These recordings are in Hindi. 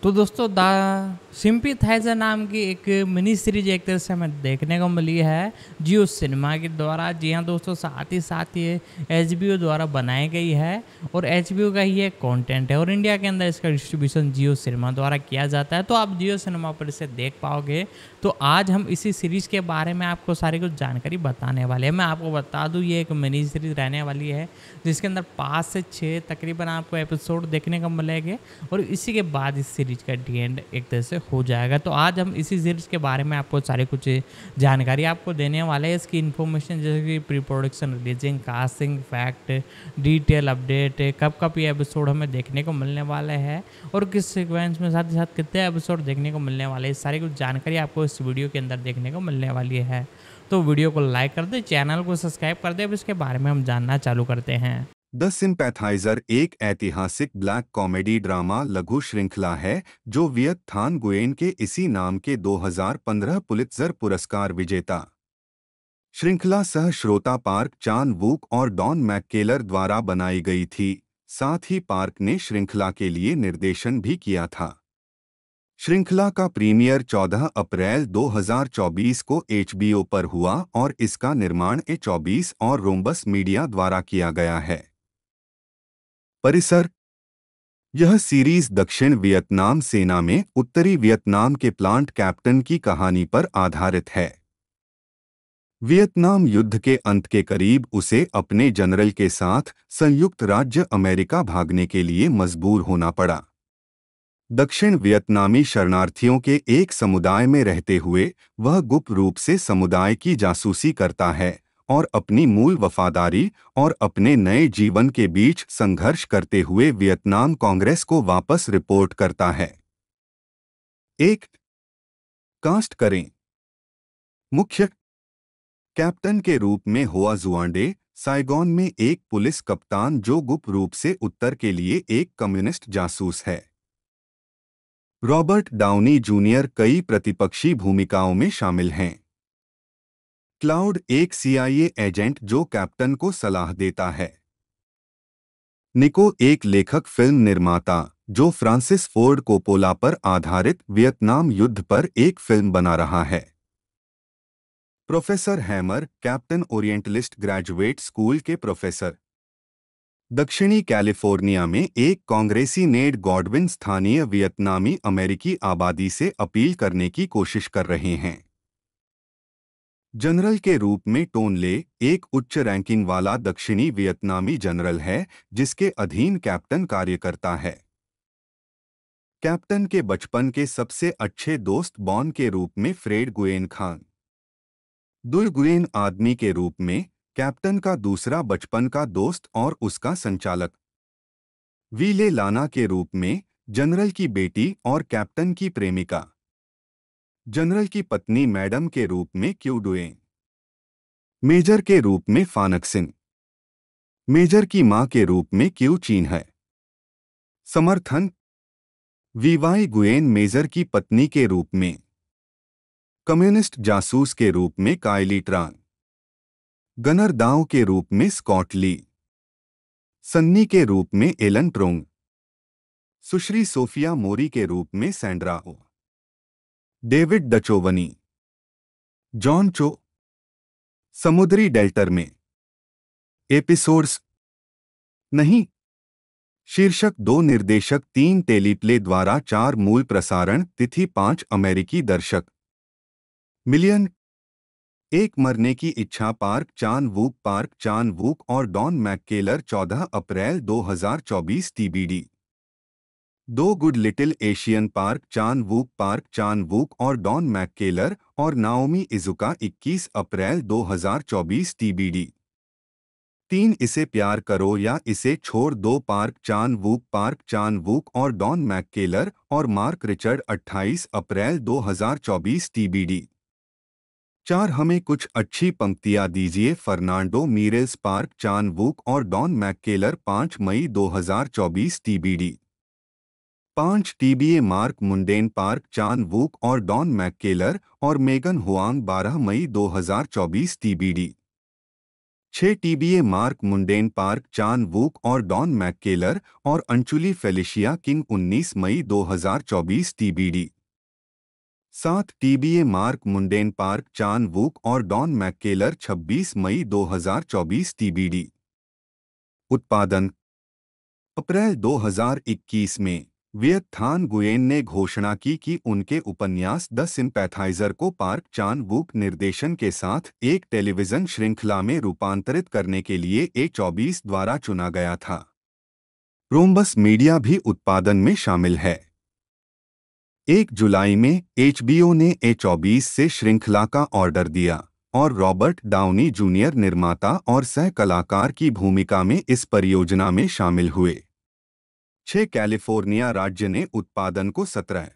Tudo estudar सिंपी थाइजा नाम की एक मिनी सीरीज एक तरह से हमें देखने को मिली है जियो सिनेमा के द्वारा जी हाँ दोस्तों साथ ही साथ ये एच द्वारा बनाई गई है और एच का ही एक कॉन्टेंट है और इंडिया के अंदर इसका डिस्ट्रीब्यूशन जियो सिनेमा द्वारा किया जाता है तो आप जियो सिनेमा पर इसे देख पाओगे तो आज हम इसी सीरीज़ के बारे में आपको सारी कुछ जानकारी बताने वाले हैं मैं आपको बता दूँ ये एक मिनी सीरीज़ रहने वाली है जिसके अंदर पाँच से छः तकरीबन आपको एपिसोड देखने को मिलेंगे और इसी के बाद इस सीरीज़ का डी एंड एक तरह से हो जाएगा तो आज हम इसी सीरीज के बारे में आपको सारी कुछ जानकारी आपको देने वाले हैं इसकी इन्फॉर्मेशन जैसे कि pre production releasing casting fact detail update कब कब ये एपिसोड हमें देखने को मिलने वाले हैं और किस सिक्वेंस में साथ ही साथ कितने एपिसोड देखने को मिलने वाले हैं सारी कुछ जानकारी आपको इस वीडियो के अंदर देखने को मिलने वाली है तो वीडियो को लाइक कर दे चैनल को सब्सक्राइब कर दे अब इसके बारे में हम जानना चालू करते हैं द सिंपैथाइजर एक ऐतिहासिक ब्लैक कॉमेडी ड्रामा लघु श्रृंखला है जो वियत थान गुएन के इसी नाम के 2015 पुलित्जर पुरस्कार विजेता श्रृंखला सह श्रोता पार्क चान वूक और डॉन मैककेलर द्वारा बनाई गई थी साथ ही पार्क ने श्रृंखला के लिए निर्देशन भी किया था श्रृंखला का प्रीमियर 14 अप्रैल 2024 को एचबीओ पर हुआ और इसका निर्माण ए चौबीस और रोम्बस मीडिया द्वारा किया गया है परिसर यह सीरीज दक्षिण वियतनाम सेना में उत्तरी वियतनाम के प्लांट कैप्टन की कहानी पर आधारित है वियतनाम युद्ध के अंत के करीब उसे अपने जनरल के साथ संयुक्त राज्य अमेरिका भागने के लिए मजबूर होना पड़ा दक्षिण वियतनामी शरणार्थियों के एक समुदाय में रहते हुए वह गुप्त रूप से समुदाय की जासूसी करता है और अपनी मूल वफादारी और अपने नए जीवन के बीच संघर्ष करते हुए वियतनाम कांग्रेस को वापस रिपोर्ट करता है एक कास्ट करें मुख्य कैप्टन के रूप में हुआ जुआंडे साइगोन में एक पुलिस कप्तान जो गुप्त रूप से उत्तर के लिए एक कम्युनिस्ट जासूस है रॉबर्ट डाउनी जूनियर कई प्रतिपक्षी भूमिकाओं में शामिल हैं क्लाउड एक सीआईए एजेंट जो कैप्टन को सलाह देता है निको एक लेखक फिल्म निर्माता जो फ्रांसिस फोर्ड कोपोला पर आधारित वियतनाम युद्ध पर एक फिल्म बना रहा है professor Hammer captain orientalist graduate school के प्रोफेसर दक्षिणी कैलिफोर्निया में एक कांग्रेसी नेड गॉडविन स्थानीय वियतनामी अमेरिकी आबादी से अपील करने की कोशिश कर रहे हैं जनरल के रूप में टोन ले एक उच्च रैंकिंग वाला दक्षिणी वियतनामी जनरल है जिसके अधीन कैप्टन कार्य करता है कैप्टन के बचपन के सबसे अच्छे दोस्त बॉन के रूप में फ्रेड गुएन खान दुर्गुएन आदमी के रूप में कैप्टन का दूसरा बचपन का दोस्त और उसका संचालक वीले लाना के रूप में जनरल की बेटी और कैप्टन की प्रेमिका जनरल की पत्नी मैडम के रूप में डुए मेजर के रूप में फानक सिंह मेजर की मां के रूप में क्यू चीन है समर्थन वीवाई गुएन मेजर की पत्नी के रूप में कम्युनिस्ट जासूस के रूप में कायली ट्रान गनर दाव के रूप में स्कॉट ली सन्नी के रूप में एलन ट्रोंग सुश्री सोफिया मोरी के रूप में सैंड्रा डेविड डचोवनी जॉन चो समुद्री डेल्टर में एपिसोड्स नहीं शीर्षक दो निर्देशक तीन टेलीप्ले द्वारा चार मूल प्रसारण तिथि पांच अमेरिकी दर्शक मिलियन एक मरने की इच्छा Park Chan Wook Park Chan Wook और डॉन मैककेलर 14 अप्रैल 2024 टीबीडी दो good little Asian Park Chan Wook Park Chan Wook और डॉन मैककेलर और नाओमी इजुका 21 अप्रैल 2024 टीबीडी तीन इसे प्यार करो या इसे छोड़ दो Park Chan Wook Park Chan Wook और डॉन मैककेलर और मार्क रिचर्ड 28 अप्रैल 2024 टीबीडी चार हमें कुछ अच्छी पंक्तियां दीजिए Fernando Meirelles Park Chan Wook और डॉन मैककेलर पांच मई दो हजार टीबीडी पांच TBA Mark Munden Park Chan Wook और डॉन मैककेलर और मेगन हुआंग 12 मई 2024 टीबीडी छह TBA Mark Munden Park Chan Wook और डॉन मैककेलर और अंचुली फेलिशिया किंग 19 मई 2024 टीबीडी सात TBA Mark Munden Park Chan Wook और डॉन मैककेलर 26 मई 2024 टीबीडी उत्पादन अप्रैल 2021 में वियत्थान गुएन ने घोषणा की कि उनके उपन्यास द सिंपैथाइजर को पार्क चान वूक निर्देशन के साथ एक टेलीविज़न श्रृंखला में रूपांतरित करने के लिए ए चौबीस द्वारा चुना गया था रोम्बस मीडिया भी उत्पादन में शामिल है एक जुलाई में एचबीओ ने ए चौबीस से श्रृंखला का ऑर्डर दिया और रॉबर्ट डाउनी जूनियर निर्माता और सह कलाकार की भूमिका में इस परियोजना में शामिल हुए छह कैलिफोर्निया राज्य ने उत्पादन को सत्रह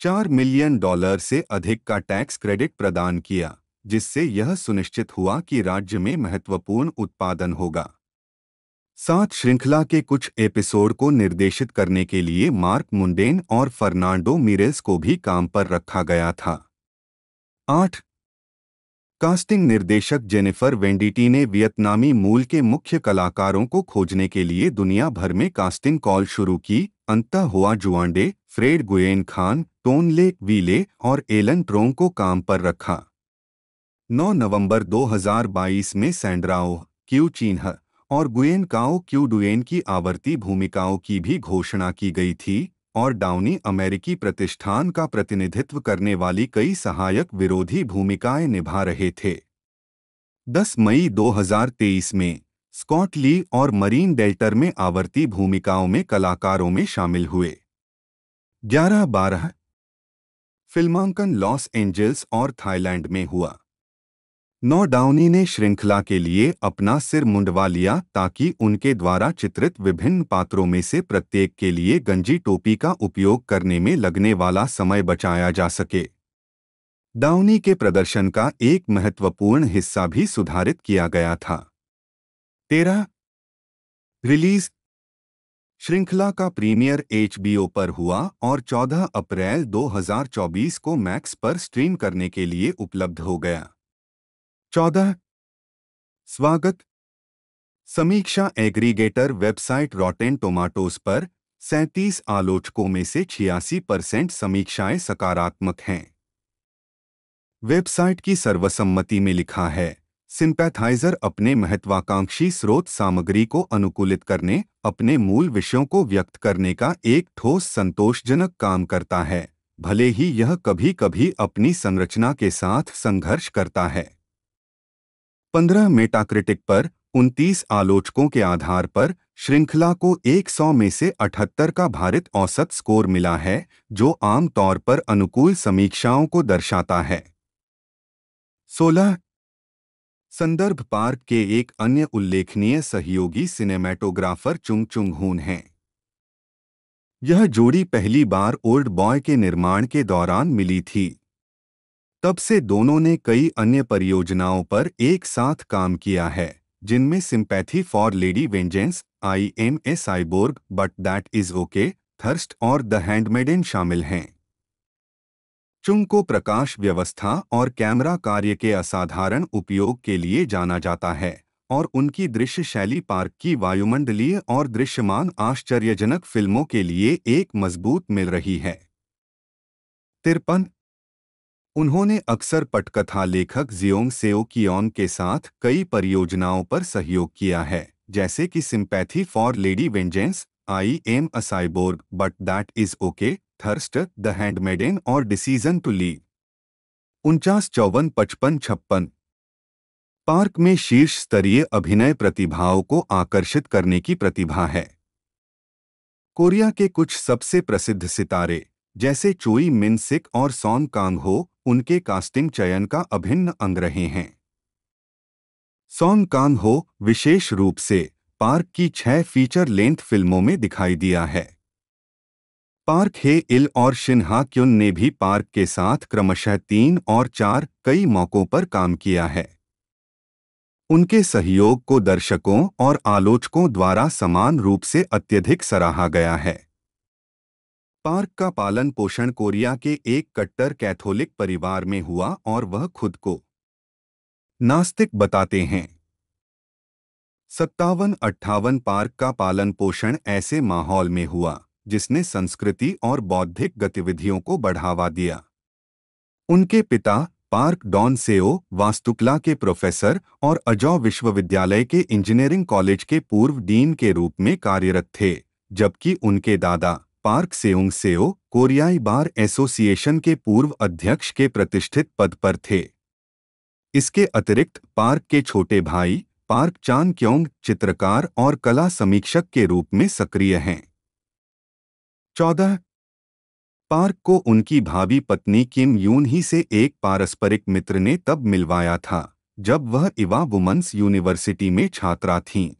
चार मिलियन डॉलर से अधिक का टैक्स क्रेडिट प्रदान किया जिससे यह सुनिश्चित हुआ कि राज्य में महत्वपूर्ण उत्पादन होगा सात श्रृंखला के कुछ एपिसोड को निर्देशित करने के लिए मार्क मुंडेन और फर्नांडो मिरेस को भी काम पर रखा गया था आठ कास्टिंग निर्देशक जेनिफर वेंडिटी ने वियतनामी मूल के मुख्य कलाकारों को खोजने के लिए दुनिया भर में कास्टिंग कॉल शुरू की अंता Hoa Xuande Fred Nguyen Khan Toan Le Vy Le और एलन ट्रोंग को काम पर रखा 9 नवंबर 2022 में सैंड्राओ क्यू चीन और गुएन काओ क्यू डुएन की आवर्ती भूमिकाओं की भी घोषणा की गई थी और डाउनी अमेरिकी प्रतिष्ठान का प्रतिनिधित्व करने वाली कई सहायक विरोधी भूमिकाएं निभा रहे थे 10 मई 2023 में स्कॉट ली और मरीन डेल्टर में आवर्ती भूमिकाओं में कलाकारों में शामिल हुए ग्यारह बारह फिल्मांकन लॉस एंजल्स और थाईलैंड में हुआ नौडाउनी ने श्रृंखला के लिए अपना सिर मुंडवा लिया ताकि उनके द्वारा चित्रित विभिन्न पात्रों में से प्रत्येक के लिए गंजी टोपी का उपयोग करने में लगने वाला समय बचाया जा सके डाउनी के प्रदर्शन का एक महत्वपूर्ण हिस्सा भी सुधारित किया गया था तेरा रिलीज श्रृंखला का प्रीमियर एचबीओ पर हुआ और 14 अप्रैल 2024 को मैक्स पर स्ट्रीम करने के लिए उपलब्ध हो गया चौदह स्वागत समीक्षा एग्रीगेटर वेबसाइट रॉटेन टोमाटोज पर सैंतीस आलोचकों में से छियासी परसेंट समीक्षाएं सकारात्मक हैं वेबसाइट की सर्वसम्मति में लिखा है सिंपैथाइजर अपने महत्वाकांक्षी स्रोत सामग्री को अनुकूलित करने अपने मूल विषयों को व्यक्त करने का एक ठोस संतोषजनक काम करता है भले ही यह कभी कभी अपनी संरचना के साथ संघर्ष करता है 15 मेटाक्रिटिक पर 29 आलोचकों के आधार पर श्रृंखला को 100 में से 78 का भारित औसत स्कोर मिला है जो आमतौर पर अनुकूल समीक्षाओं को दर्शाता है 16 संदर्भ पार्क के एक अन्य उल्लेखनीय सहयोगी सिनेमैटोग्राफर चुंग चुंग हून हैं यह जोड़ी पहली बार ओल्ड बॉय के निर्माण के दौरान मिली थी तब से दोनों ने कई अन्य परियोजनाओं पर एक साथ काम किया है जिनमें Sympathy for Lady Vengeance I am cyborg but that is okay thirst और द हैंडमेडन शामिल हैं चुंग को प्रकाश व्यवस्था और कैमरा कार्य के असाधारण उपयोग के लिए जाना जाता है और उनकी दृश्य शैली पार्क की वायुमंडलीय और दृश्यमान आश्चर्यजनक फिल्मों के लिए एक मजबूत मिल रही है तिरपन उन्होंने अक्सर पटकथा लेखक जियोंग सेओ कियोन के साथ कई परियोजनाओं पर सहयोग किया है जैसे कि Sympathy for Lady Vengeance I am a cyborg but that is okay thirst the handmaiden और डिसीजन टू लीव उनचास चौवन पचपन छप्पन पार्क में शीर्ष स्तरीय अभिनय प्रतिभाओं को आकर्षित करने की प्रतिभा है कोरिया के कुछ सबसे प्रसिद्ध सितारे जैसे चोई मिनसिक और सॉन कांग हो उनके कास्टिंग चयन का अभिन्न अंग रहे हैं सॉन्ग कांग हो विशेष रूप से पार्क की छह फीचर लेंथ फिल्मों में दिखाई दिया है पार्क हे इल और शिन्हा क्युन ने भी पार्क के साथ क्रमशः तीन और चार कई मौकों पर काम किया है उनके सहयोग को दर्शकों और आलोचकों द्वारा समान रूप से अत्यधिक सराहा गया है पार्क का पालन पोषण कोरिया के एक कट्टर कैथोलिक परिवार में हुआ और वह खुद को नास्तिक बताते हैं सत्तावन अट्ठावन पार्क का पालन पोषण ऐसे माहौल में हुआ जिसने संस्कृति और बौद्धिक गतिविधियों को बढ़ावा दिया उनके पिता पार्क डॉन सेओ वास्तुकला के प्रोफेसर और अजौ विश्वविद्यालय के इंजीनियरिंग कॉलेज के पूर्व डीन के रूप में कार्यरत थे जबकि उनके दादा पार्क सेउंग सेओ कोरियाई बार एसोसिएशन के पूर्व अध्यक्ष के प्रतिष्ठित पद पर थे इसके अतिरिक्त पार्क के छोटे भाई पार्क चान क्योंग चित्रकार और कला समीक्षक के रूप में सक्रिय हैं चौदह पार्क को उनकी भाभी पत्नी किम यून ही से एक पारस्परिक मित्र ने तब मिलवाया था जब वह इवा वुमन्स यूनिवर्सिटी में छात्रा थीं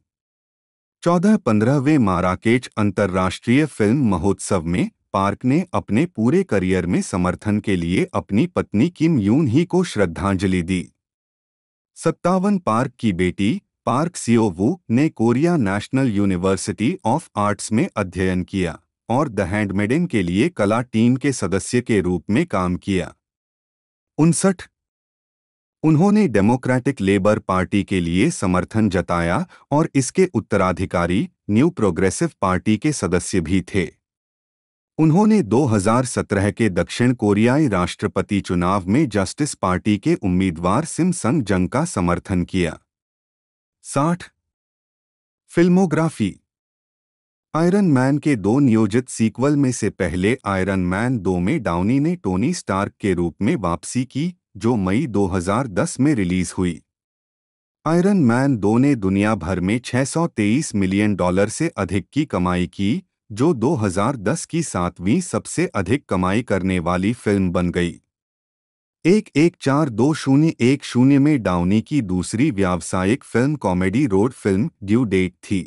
चौदह पंद्रहवें माराकेच अंतर्राष्ट्रीय फिल्म महोत्सव में पार्क ने अपने पूरे करियर में समर्थन के लिए अपनी पत्नी किम यून ही को श्रद्धांजलि दी सत्तावन पार्क की बेटी पार्क सियोवू ने Korea National University of Arts में अध्ययन किया और द हैंडमेडन के लिए कला टीम के सदस्य के रूप में काम किया उनसठ उन्होंने डेमोक्रेटिक लेबर पार्टी के लिए समर्थन जताया और इसके उत्तराधिकारी न्यू प्रोग्रेसिव पार्टी के सदस्य भी थे उन्होंने 2017 के दक्षिण कोरियाई राष्ट्रपति चुनाव में जस्टिस पार्टी के उम्मीदवार सिमसंग जंग का समर्थन किया साठ फिल्मोग्राफी आयरन मैन के दो नियोजित सीक्वल में से पहले आयरन मैन दो में डाउनी ने टोनी स्टार्क के रूप में वापसी की जो मई 2010 में रिलीज हुई आयरन मैन दो ने दुनिया भर में 623 मिलियन डॉलर से अधिक की कमाई की जो 2010 की सातवीं सबसे अधिक कमाई करने वाली फिल्म बन गई एक एक चार दो शून्य एक शून्य में डाउनी की दूसरी व्यावसायिक film comedy road film due date थी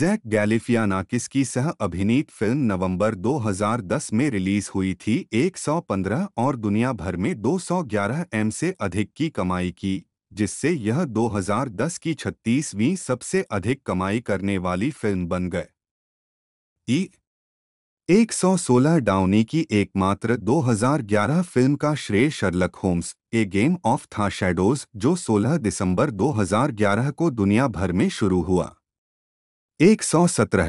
जैक गैलिफियानाकिस की सह अभिनीत फिल्म नवंबर 2010 में रिलीज हुई थी 115 और दुनिया भर में 211 एम से अधिक की कमाई की जिससे यह 2010 की 36वीं सबसे अधिक कमाई करने वाली फिल्म बन गए सौ 116 डाउनी की एकमात्र 2011 फिल्म का श्रेय Sherlock Holmes a game of था शैडोज जो 16 दिसंबर 2011 को दुनिया भर में शुरू हुआ एक सौ सत्रह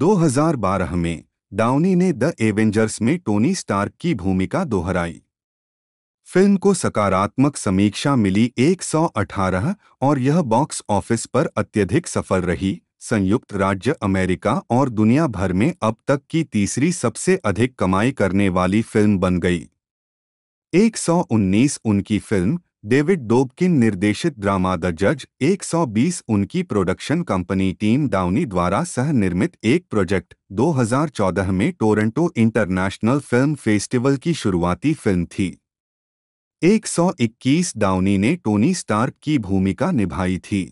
दो हजार बारह में डाउनी ने द एवेंजर्स में टोनी स्टार्क की भूमिका दोहराई फिल्म को सकारात्मक समीक्षा मिली 118 और यह बॉक्स ऑफिस पर अत्यधिक सफल रही संयुक्त राज्य अमेरिका और दुनिया भर में अब तक की तीसरी सबसे अधिक कमाई करने वाली फिल्म बन गई 119 उनकी फिल्म डेविड डोबकिन निर्देशित ड्रामा द जज 120 उनकी प्रोडक्शन कंपनी टीम डाउनी द्वारा सह निर्मित एक प्रोजेक्ट 2014 में टोरंटो इंटरनेशनल फिल्म फेस्टिवल की शुरुआती फिल्म थी 121 डाउनी ने टोनी स्टार्क की भूमिका निभाई थी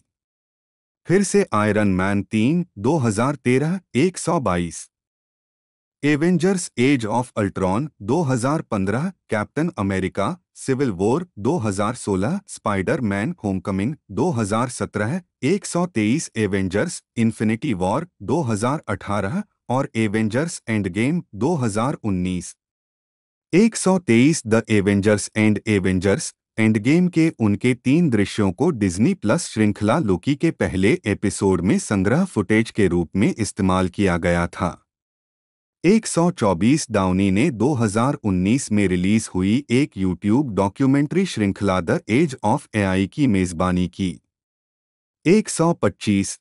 फिर से आयरन मैन तीन 2013 122 Avengers age of Ultron 2015, Captain America civil war 2016, Spider Man homecoming 2017, 123 Avengers infinity war 2018 और Avengers endgame 2019 123 the Avengers and Avengers endgame के उनके तीन दृश्यों को डिज्नी प्लस श्रृंखला लोकी के पहले एपिसोड में संग्रह फुटेज के रूप में इस्तेमाल किया गया था 124 डाउनी ने 2019 में रिलीज हुई एक यूट्यूब डॉक्यूमेंट्री श्रृंखला द एज ऑफ एआई की मेजबानी की 125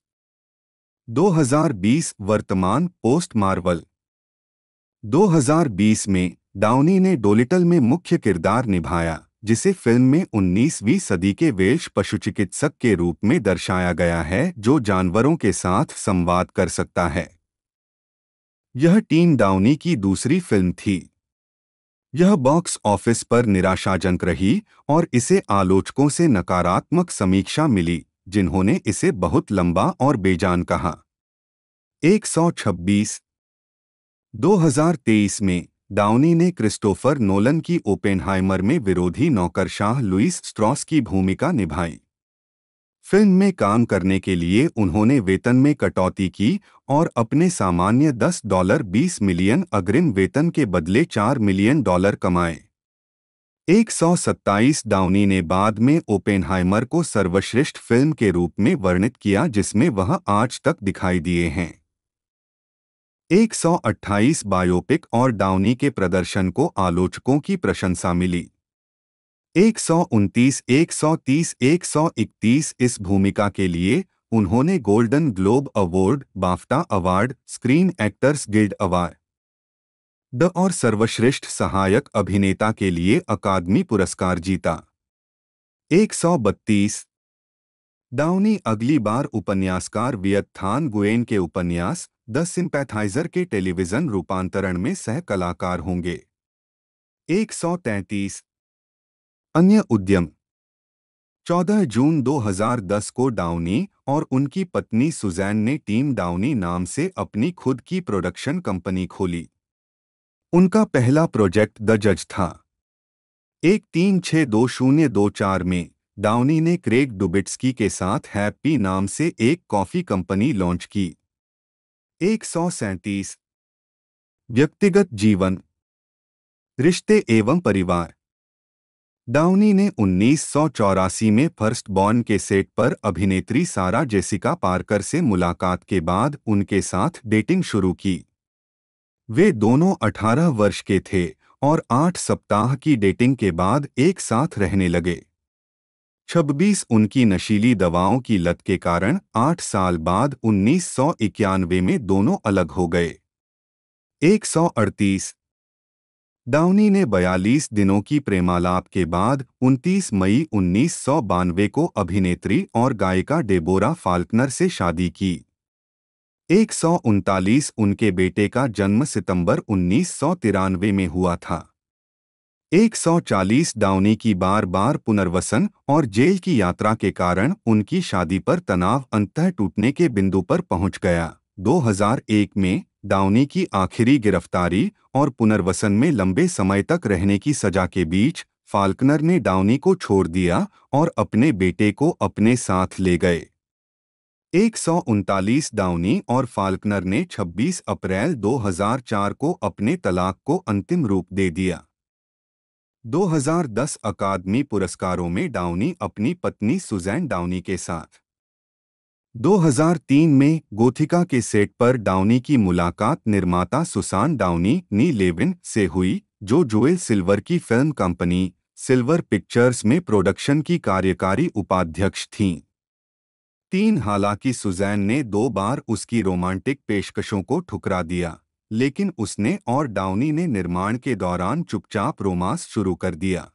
2020 वर्तमान पोस्ट मार्वल 2020 में डाउनी ने डोलिटल में मुख्य किरदार निभाया जिसे फिल्म में 19वीं सदी के पशु पशुचिकित्सक के रूप में दर्शाया गया है जो जानवरों के साथ संवाद कर सकता है यह टीम डाउनी की दूसरी फिल्म थी यह बॉक्स ऑफिस पर निराशाजनक रही और इसे आलोचकों से नकारात्मक समीक्षा मिली जिन्होंने इसे बहुत लंबा और बेजान कहा 126 2023 में डाउनी ने क्रिस्टोफर नोलन की ओपेनहाइमर में विरोधी नौकरशाह लुइस स्ट्रॉस की भूमिका निभाई फिल्म में काम करने के लिए उन्होंने वेतन में कटौती की और अपने सामान्य 10 डॉलर 20 मिलियन अग्रिम वेतन के बदले 4 मिलियन डॉलर कमाए 127 डाउनी ने बाद में ओपेनहाइमर को सर्वश्रेष्ठ फिल्म के रूप में वर्णित किया जिसमें वह आज तक दिखाई दिए हैं 128 बायोपिक और डाउनी के प्रदर्शन को आलोचकों की प्रशंसा मिली एक सौ उनतीस एक सौ तीस एक सौ इकतीस इस भूमिका के लिए उन्होंने Golden Globe Award BAFTA Award Screen Actors Guild Award the और सर्वश्रेष्ठ सहायक अभिनेता के लिए अकादमी पुरस्कार जीता एक सौ बत्तीस डाउनी अगली बार उपन्यासकार वियत्थान गुएन के उपन्यास द सिंपैथाइजर के टेलीविजन रूपांतरण में सह कलाकार होंगे एक सौ तैंतीस अन्य उद्यम 14 जून 2010 को डाउनी और उनकी पत्नी सुजैन ने टीम डाउनी नाम से अपनी खुद की प्रोडक्शन कंपनी खोली उनका पहला प्रोजेक्ट द जज था एक तीन छः दो शून्य दो चार में डाउनी ने क्रेग डुबिट्सकी के साथ हैप्पी नाम से एक कॉफ़ी कंपनी लॉन्च की एक सौ सैंतीस व्यक्तिगत जीवन रिश्ते एवं परिवार डाउनी ने उन्नीस में फर्स्ट बॉर्न के सेट पर अभिनेत्री सारा जेसिका पार्कर से मुलाकात के बाद उनके साथ डेटिंग शुरू की वे दोनों 18 वर्ष के थे और 8 सप्ताह की डेटिंग के बाद एक साथ रहने लगे 26 उनकी नशीली दवाओं की लत के कारण 8 साल बाद उन्नीस में दोनों अलग हो गए 138 डाउनी ने 42 दिनों की प्रेमालाप के बाद 29 मई उन्नीस को अभिनेत्री और गायिका डेबोरा फाल्कनर से शादी की एक उनके बेटे का जन्म सितंबर उन्नीस में हुआ था 140 डाउनी की बार बार पुनर्वसन और जेल की यात्रा के कारण उनकी शादी पर तनाव अंतः टूटने के बिंदु पर पहुंच गया 2001 में डाउनी की आखिरी गिरफ्तारी और पुनर्वसन में लंबे समय तक रहने की सजा के बीच फाल्कनर ने डाउनी को छोड़ दिया और अपने बेटे को अपने साथ ले गए एक डाउनी और फाल्कनर ने 26 अप्रैल 2004 को अपने तलाक को अंतिम रूप दे दिया 2010 अकादमी पुरस्कारों में डाउनी अपनी पत्नी सुजैन डाउनी के साथ 2003 में गोथिका के सेट पर डाउनी की मुलाकात निर्माता सुसान डाउनी नी लेविन से हुई जो जोएल सिल्वर की फिल्म कंपनी सिल्वर पिक्चर्स में प्रोडक्शन की कार्यकारी उपाध्यक्ष थीं तीन हालांकि सुजैन ने दो बार उसकी रोमांटिक पेशकशों को ठुकरा दिया लेकिन उसने और डाउनी ने निर्माण के दौरान चुपचाप रोमांस शुरू कर दिया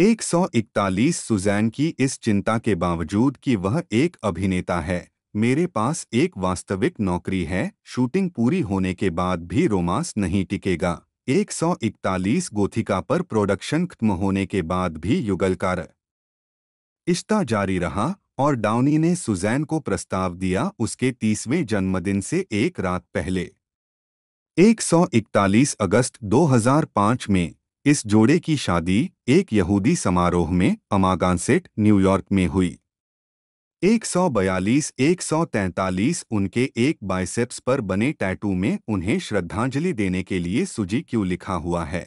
141 सुजैन की इस चिंता के बावजूद कि वह एक अभिनेता है मेरे पास एक वास्तविक नौकरी है शूटिंग पूरी होने के बाद भी रोमांस नहीं टिकेगा 141 गोथिका पर प्रोडक्शन खत्म होने के बाद भी युगलकार इश्ता जारी रहा और डाउनी ने सुजैन को प्रस्ताव दिया उसके तीसवें जन्मदिन से एक रात पहले 141 अगस्त 2005 में इस जोड़े की शादी एक यहूदी समारोह में अमागानसेट न्यूयॉर्क में हुई 142-143 उनके एक बाइसेप्स पर बने टैटू में उन्हें श्रद्धांजलि देने के लिए सुजी क्यू लिखा हुआ है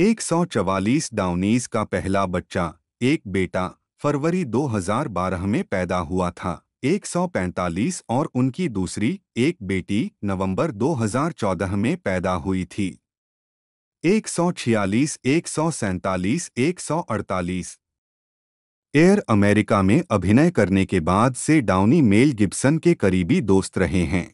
144 डाउनीज का पहला बच्चा एक बेटा फरवरी 2012 में पैदा हुआ था 145 और उनकी दूसरी एक बेटी नवंबर 2014 में पैदा हुई थी एक सौ छियालीस एक सौ सैंतालीस एक सौ अड़तालीस एयर अमेरिका में अभिनय करने के बाद से डाउनी मेल गिब्सन के करीबी दोस्त रहे हैं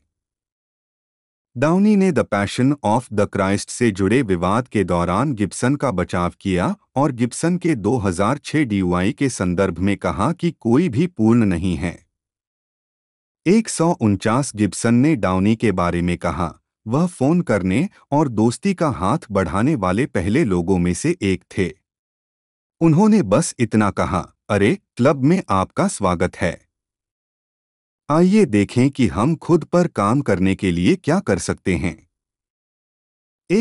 डाउनी ने the Passion of the Christ से जुड़े विवाद के दौरान गिब्सन का बचाव किया और गिब्सन के 2006 डीयूआई के संदर्भ में कहा कि कोई भी पूर्ण नहीं है एक गिब्सन ने डाउनी के बारे में कहा वह फोन करने और दोस्ती का हाथ बढ़ाने वाले पहले लोगों में से एक थे उन्होंने बस इतना कहा अरे क्लब में आपका स्वागत है आइए देखें कि हम खुद पर काम करने के लिए क्या कर सकते हैं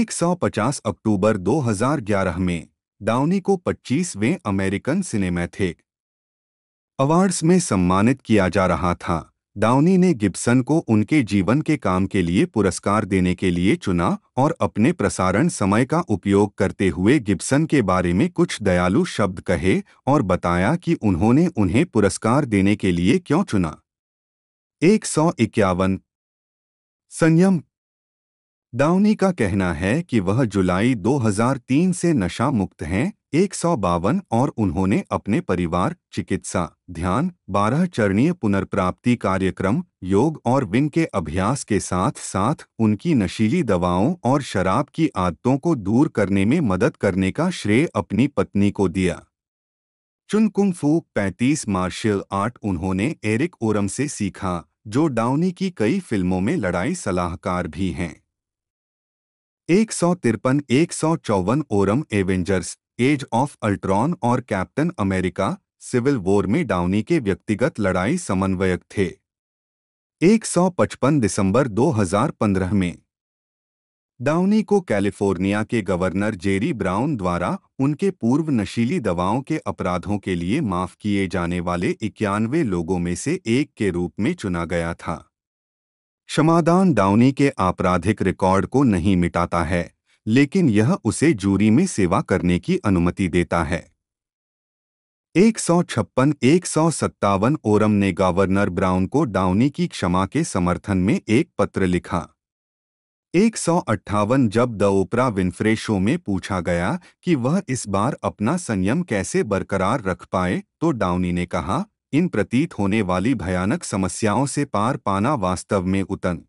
150 अक्टूबर 2011 में डाउनी को 25वें अमेरिकन सिनेमा थे अवार्ड्स में सम्मानित किया जा रहा था डाउनी ने गिब्सन को उनके जीवन के काम के लिए पुरस्कार देने के लिए चुना और अपने प्रसारण समय का उपयोग करते हुए गिब्सन के बारे में कुछ दयालु शब्द कहे और बताया कि उन्होंने उन्हें पुरस्कार देने के लिए क्यों चुना एक सौ इक्यावन संयम डाउनी का कहना है कि वह जुलाई 2003 से नशा मुक्त हैं एक सौ बावन और उन्होंने अपने परिवार चिकित्सा ध्यान बारह चरणीय पुनर्प्राप्ति कार्यक्रम योग और विंग के अभ्यास के साथ साथ उनकी नशीली दवाओं और शराब की आदतों को दूर करने में मदद करने का श्रेय अपनी पत्नी को दिया चुनकुंग फू पैंतीस मार्शल आर्ट उन्होंने एरिक ओरम से सीखा जो डाउनी की कई फिल्मों में लड़ाई सलाहकार भी हैं एक सौ तिरपन एक सौ चौवन Oram Avengers age of Ultron और कैप्टन अमेरिका सिविल वॉर में डाउनी के व्यक्तिगत लड़ाई समन्वयक थे 155 दिसंबर 2015 में डाउनी को कैलिफोर्निया के गवर्नर जेरी ब्राउन द्वारा उनके पूर्व नशीली दवाओं के अपराधों के लिए माफ किए जाने वाले इक्यानवे लोगों में से एक के रूप में चुना गया था क्षमादान डाउनी के आपराधिक रिकॉर्ड को नहीं मिटाता है लेकिन यह उसे जूरी में सेवा करने की अनुमति देता है एक सौ छप्पन एक सौ सत्तावन ओरम ने गवर्नर ब्राउन को डाउनी की क्षमा के समर्थन में एक पत्र लिखा एक सौ अट्ठावन जब द ओपरा विन्फ्रे शो में पूछा गया कि वह इस बार अपना संयम कैसे बरकरार रख पाए तो डाउनी ने कहा इन प्रतीत होने वाली भयानक समस्याओं से पार पाना वास्तव में उतन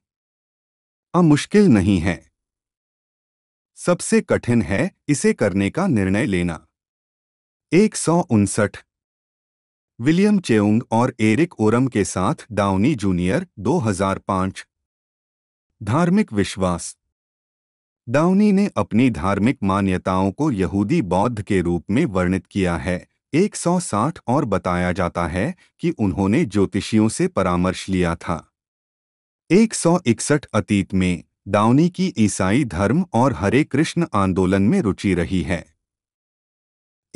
अमुश्किल नहीं है सबसे कठिन है इसे करने का निर्णय लेना एक विलियम चेउंग और एरिक ओरम के साथ डाउनी जूनियर 2005 धार्मिक विश्वास डाउनी ने अपनी धार्मिक मान्यताओं को यहूदी बौद्ध के रूप में वर्णित किया है 160 और बताया जाता है कि उन्होंने ज्योतिषियों से परामर्श लिया था 161 अतीत में डाउनी की ईसाई धर्म और हरे कृष्ण आंदोलन में रुचि रही है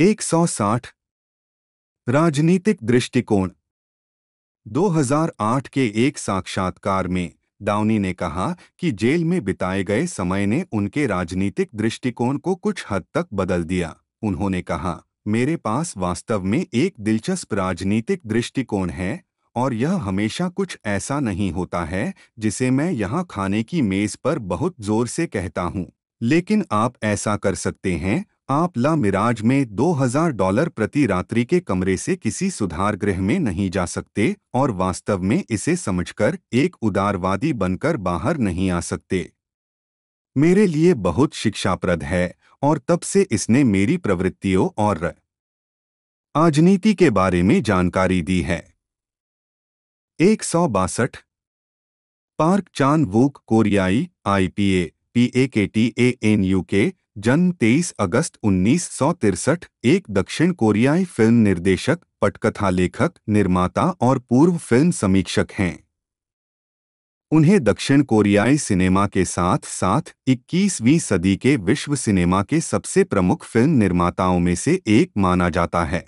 160 राजनीतिक दृष्टिकोण 2008 के एक साक्षात्कार में डाउनी ने कहा कि जेल में बिताए गए समय ने उनके राजनीतिक दृष्टिकोण को कुछ हद तक बदल दिया उन्होंने कहा मेरे पास वास्तव में एक दिलचस्प राजनीतिक दृष्टिकोण है और यह हमेशा कुछ ऐसा नहीं होता है जिसे मैं यहाँ खाने की मेज़ पर बहुत ज़ोर से कहता हूँ लेकिन आप ऐसा कर सकते हैं आप ला मिराज में 2000 डॉलर प्रति रात्रि के कमरे से किसी सुधार गृह में नहीं जा सकते और वास्तव में इसे समझकर एक उदारवादी बनकर बाहर नहीं आ सकते मेरे लिए बहुत शिक्षाप्रद है और तब से इसने मेरी प्रवृत्तियों और राजनीति के बारे में जानकारी दी है एक सौ बासठ पार्क चान वूक कोरियाई आईपीए पी ए के टी ए एन यू के जन्म तेईस अगस्त उन्नीस सौ तिरसठ एक दक्षिण कोरियाई फिल्म निर्देशक पटकथा लेखक निर्माता और पूर्व फिल्म समीक्षक हैं उन्हें दक्षिण कोरियाई सिनेमा के साथ साथ 21वीं सदी के विश्व सिनेमा के सबसे प्रमुख फिल्म निर्माताओं में से एक माना जाता है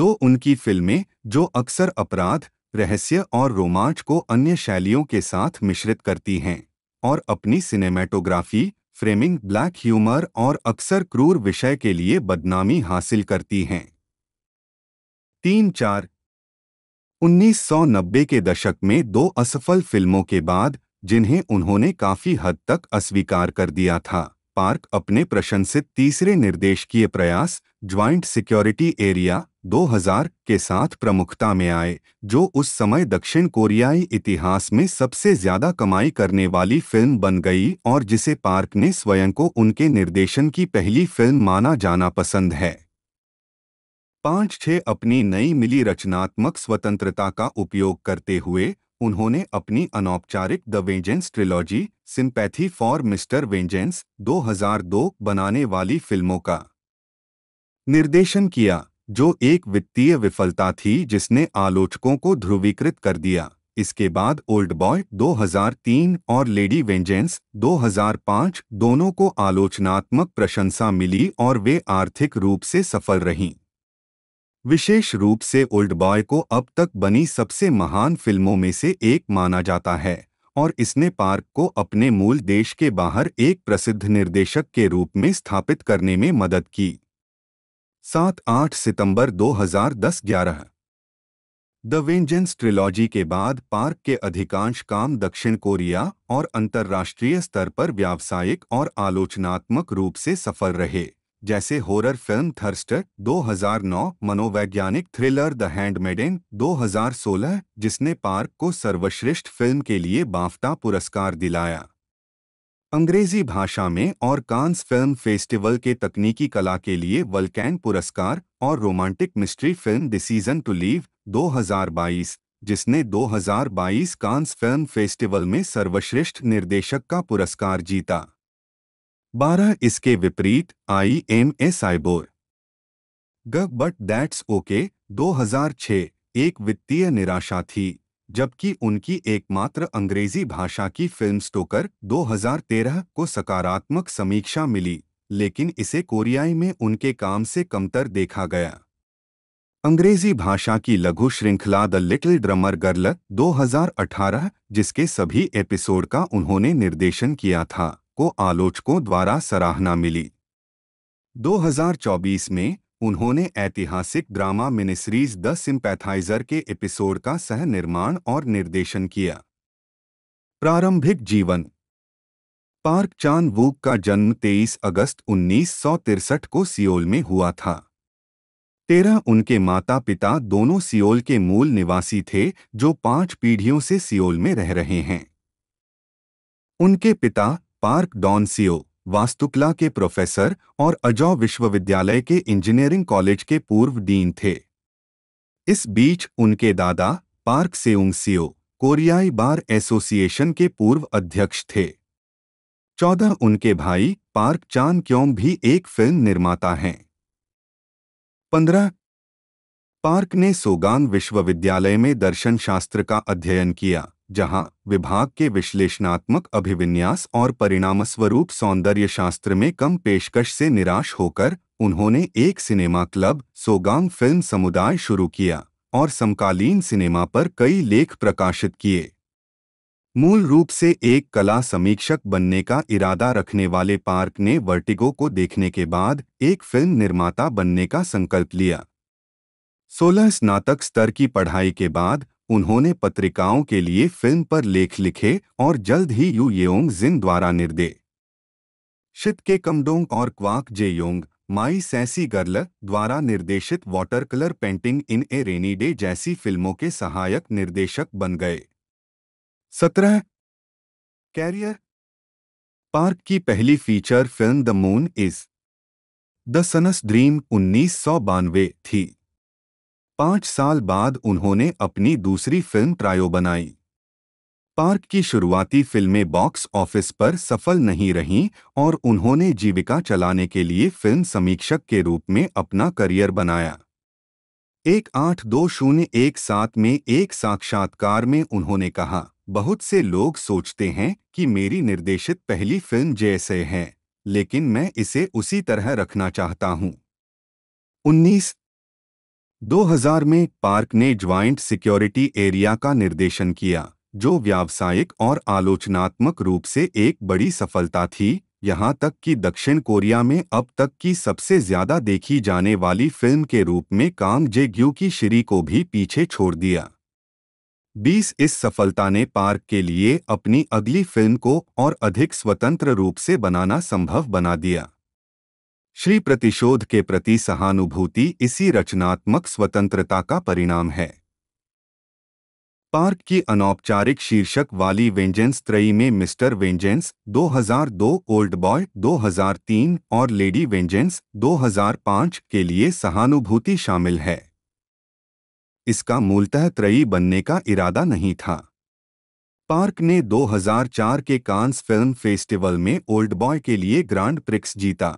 दो उनकी फिल्में जो अक्सर अपराध रहस्य और रोमांच को अन्य शैलियों के साथ मिश्रित करती हैं और अपनी सिनेमैटोग्राफी फ्रेमिंग ब्लैक ह्यूमर और अक्सर क्रूर विषय के लिए बदनामी हासिल करती हैं तीन चार 1990 के दशक में दो असफल फिल्मों के बाद जिन्हें उन्होंने काफी हद तक अस्वीकार कर दिया था पार्क अपने प्रशंसित तीसरे निर्देश किए प्रयास ज्वाइंट सिक्योरिटी एरिया 2000 के साथ प्रमुखता में आए जो उस समय दक्षिण कोरियाई इतिहास में सबसे ज्यादा कमाई करने वाली फिल्म बन गई और जिसे पार्क ने स्वयं को उनके निर्देशन की पहली फिल्म माना जाना पसंद है पांच छह अपनी नई मिली रचनात्मक स्वतंत्रता का उपयोग करते हुए उन्होंने अपनी अनौपचारिक the Vengeance trilogy Sympathy for Mr Vengeance 2002 बनाने वाली फिल्मों का निर्देशन किया जो एक वित्तीय विफलता थी जिसने आलोचकों को ध्रुवीकृत कर दिया इसके बाद ओल्ड बॉय 2003 और लेडी वेंजेंस 2005 दोनों को आलोचनात्मक प्रशंसा मिली और वे आर्थिक रूप से सफल रहीं विशेष रूप से ओल्ड बॉय को अब तक बनी सबसे महान फिल्मों में से एक माना जाता है और इसने पार्क को अपने मूल देश के बाहर एक प्रसिद्ध निर्देशक के रूप में स्थापित करने में मदद की सात आठ सितंबर 2010 ग्यारह द वेंजेंस ट्रिलॉजी के बाद पार्क के अधिकांश काम दक्षिण कोरिया और अंतर्राष्ट्रीय स्तर पर व्यावसायिक और आलोचनात्मक रूप से सफल रहे जैसे हॉरर फिल्म थर्स्टर 2009, मनोवैज्ञानिक थ्रिलर द हैंडमेडन 2016, जिसने पार्क को सर्वश्रेष्ठ फिल्म के लिए बाफ्ता पुरस्कार दिलाया अंग्रेजी भाषा में और कांस फिल्म फेस्टिवल के तकनीकी कला के लिए वल्कैन पुरस्कार और romantic mystery film Decision to Leave 2022, जिसने 2022 कांस फिल्म फेस्टिवल में सर्वश्रेष्ठ निर्देशक का पुरस्कार जीता बारह इसके विपरीत आई एम ए आईबोर ग बट दैट्स ओके 2006 एक वित्तीय निराशा थी जबकि उनकी एकमात्र अंग्रेजी भाषा की फिल्म स्टोकर 2013 को सकारात्मक समीक्षा मिली लेकिन इसे कोरियाई में उनके काम से कमतर देखा गया अंग्रेजी भाषा की लघु श्रृंखला द लिटिल ड्रमर गर्ल 2018 जिसके सभी एपिसोड का उन्होंने निर्देशन किया था को आलोचकों द्वारा सराहना मिली 2024 में उन्होंने ऐतिहासिक ड्रामा मिनिसीरीज द सिंपैथाइजर के एपिसोड का सह निर्माण और निर्देशन किया प्रारंभिक जीवन पार्क चान वूक का जन्म 23 अगस्त उन्नीस को सियोल में हुआ था तेरह उनके माता पिता दोनों सियोल के मूल निवासी थे जो पांच पीढ़ियों से सियोल में रह रहे हैं उनके पिता पार्क डॉन सीओ वास्तुकला के प्रोफेसर और अजौ विश्वविद्यालय के इंजीनियरिंग कॉलेज के पूर्व डीन थे इस बीच उनके दादा पार्क सेउंग सीओ कोरियाई बार एसोसिएशन के पूर्व अध्यक्ष थे चौदह उनके भाई पार्क चान क्योंग भी एक फिल्म निर्माता हैं पंद्रह पार्क ने सोगान विश्वविद्यालय में दर्शन शास्त्र का अध्ययन किया जहां विभाग के विश्लेषणात्मक अभिविन्यास और परिणामस्वरूप सौंदर्य शास्त्र में कम पेशकश से निराश होकर उन्होंने एक सिनेमा क्लब सोगांग फिल्म समुदाय शुरू किया और समकालीन सिनेमा पर कई लेख प्रकाशित किए मूल रूप से एक कला समीक्षक बनने का इरादा रखने वाले पार्क ने वर्टिगो को देखने के बाद एक फिल्म निर्माता बनने का संकल्प लिया सोलह स्नातक स्तर की पढ़ाई के बाद उन्होंने पत्रिकाओं के लिए फिल्म पर लेख लिखे और जल्द ही यू योंग जिन द्वारा निर्दे शित के कमडोंग और Kwak Jae Yong My Sassy Girl द्वारा निर्देशित water colour painting in a rainy day जैसी फिल्मों के सहायक निर्देशक बन गए सत्रह कैरियर पार्क की पहली feature film the moon is the sun's dream उन्नीस थी पांच साल बाद उन्होंने अपनी दूसरी फिल्म ट्रायो बनाई पार्क की शुरुआती फिल्में बॉक्स ऑफिस पर सफल नहीं रहीं और उन्होंने जीविका चलाने के लिए फिल्म समीक्षक के रूप में अपना करियर बनाया एक आठ दो शून्य एक सात में एक साक्षात्कार में उन्होंने कहा बहुत से लोग सोचते हैं कि मेरी निर्देशित पहली फिल्म जैसे है लेकिन मैं इसे उसी तरह रखना चाहता हूं उन्नीस 2000 में पार्क ने ज्वाइंट सिक्योरिटी एरिया का निर्देशन किया जो व्यावसायिक और आलोचनात्मक रूप से एक बड़ी सफलता थी यहाँ तक कि दक्षिण कोरिया में अब तक की सबसे ज्यादा देखी जाने वाली फिल्म के रूप में कांग जे ग्यू की श्री को भी पीछे छोड़ दिया 20 इस सफलता ने पार्क के लिए अपनी अगली फिल्म को और अधिक स्वतंत्र रूप से बनाना संभव बना दिया श्री प्रतिशोध के प्रति सहानुभूति इसी रचनात्मक स्वतंत्रता का परिणाम है पार्क की अनौपचारिक शीर्षक वाली वेंजेंस त्रयी में मिस्टर वेंजेंस 2002 ओल्ड बॉय 2003 और लेडी वेंजेंस 2005 के लिए सहानुभूति शामिल है इसका मूलतः त्रयी बनने का इरादा नहीं था पार्क ने 2004 के कांस फिल्म फेस्टिवल में ओल्ड बॉय के लिए ग्रांड प्रिक्स जीता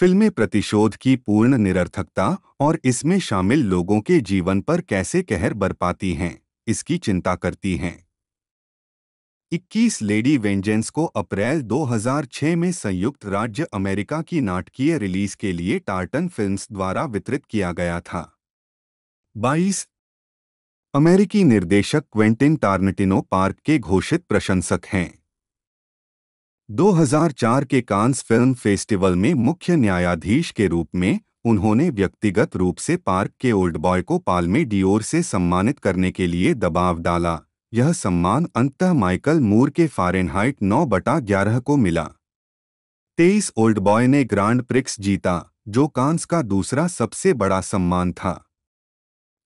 फिल्में प्रतिशोध की पूर्ण निरर्थकता और इसमें शामिल लोगों के जीवन पर कैसे कहर बरपाती हैं इसकी चिंता करती हैं 21 लेडी वेंजेंस को अप्रैल 2006 में संयुक्त राज्य अमेरिका की नाटकीय रिलीज के लिए टार्टन फिल्म्स द्वारा वितरित किया गया था 22 अमेरिकी निर्देशक क्वेंटिन टार्नटिनो पार्क के घोषित प्रशंसक हैं 2004 के कांस फिल्म फेस्टिवल में मुख्य न्यायाधीश के रूप में उन्होंने व्यक्तिगत रूप से पार्क के ओल्ड बॉय को पालमे डियोर से सम्मानित करने के लिए दबाव डाला यह सम्मान अंत माइकल मूर के फारेनहाइट 9 बटा ग्यारह को मिला तेईस ओल्ड बॉय ने ग्रांड प्रिक्स जीता जो कांस का दूसरा सबसे बड़ा सम्मान था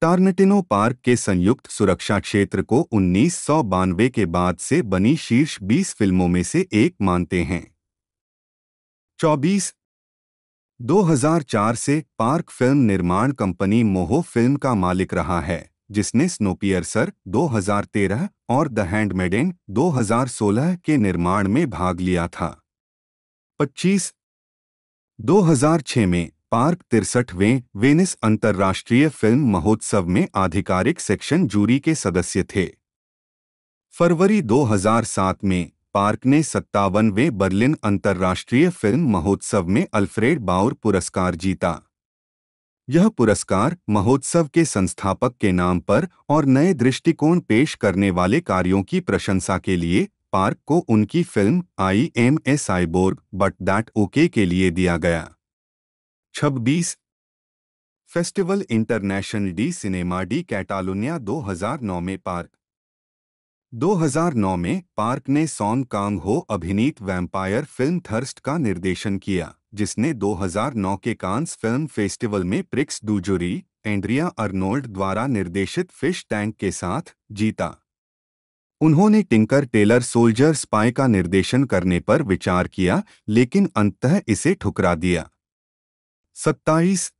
टार्नटिनो पार्क के संयुक्त सुरक्षा क्षेत्र को उन्नीस के बाद से बनी शीर्ष 20 फिल्मों में से एक मानते हैं 24 2004 से पार्क फिल्म निर्माण कंपनी मोहो फिल्म का मालिक रहा है जिसने स्नोपियर्सर 2013 और द हैंडमेडेन 2016 के निर्माण में भाग लिया था 25 2006 में पार्क तिरसठवें वेनिस अंतर्राष्ट्रीय फिल्म महोत्सव में आधिकारिक सेक्शन जूरी के सदस्य थे फरवरी 2007 में पार्क ने सत्तावनवें बर्लिन अंतर्राष्ट्रीय फिल्म महोत्सव में अल्फ्रेड बाउर पुरस्कार जीता यह पुरस्कार महोत्सव के संस्थापक के नाम पर और नए दृष्टिकोण पेश करने वाले कार्यों की प्रशंसा के लिए पार्क को उनकी film I am a cyborg but that okay के लिए दिया गया छब्बीस festival international de cinema de Catalonia 2009 में पार्क 2009 में पार्क ने सॉन कांग हो अभिनीत वैम्पायर फिल्म थर्स्ट का निर्देशन किया जिसने 2009 के कांस फिल्म फेस्टिवल में प्रिक्स डूजोरी एंड्रिया अर्नोल्ड द्वारा निर्देशित फिश टैंक के साथ जीता उन्होंने टिंकर टेलर सोल्जर स्पाई का निर्देशन करने पर विचार किया लेकिन अंततः इसे ठुकरा दिया सत्ताईस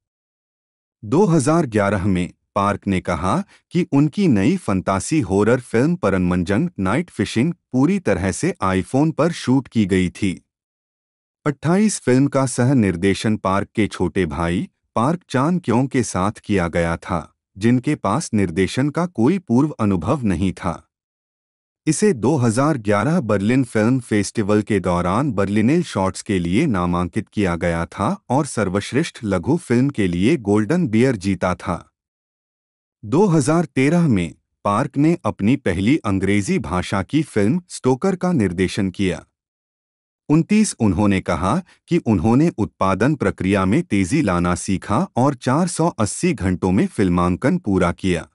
2011 में पार्क ने कहा कि उनकी नई फंतासी हॉरर फिल्म परनमंजन नाइट फिशिंग पूरी तरह से आईफोन पर शूट की गई थी 28 फिल्म का सह निर्देशन पार्क के छोटे भाई पार्क चान क्यों के साथ किया गया था जिनके पास निर्देशन का कोई पूर्व अनुभव नहीं था इसे 2011 बर्लिन फिल्म फेस्टिवल के दौरान बर्लिनेल शॉर्ट्स के लिए नामांकित किया गया था और सर्वश्रेष्ठ लघु फिल्म के लिए गोल्डन बियर जीता था 2013 में पार्क ने अपनी पहली अंग्रेजी भाषा की फिल्म स्टोकर का निर्देशन किया उनतीस उन्होंने कहा कि उन्होंने उत्पादन प्रक्रिया में तेजी लाना सीखा और 480 घंटों में फिल्मांकन पूरा किया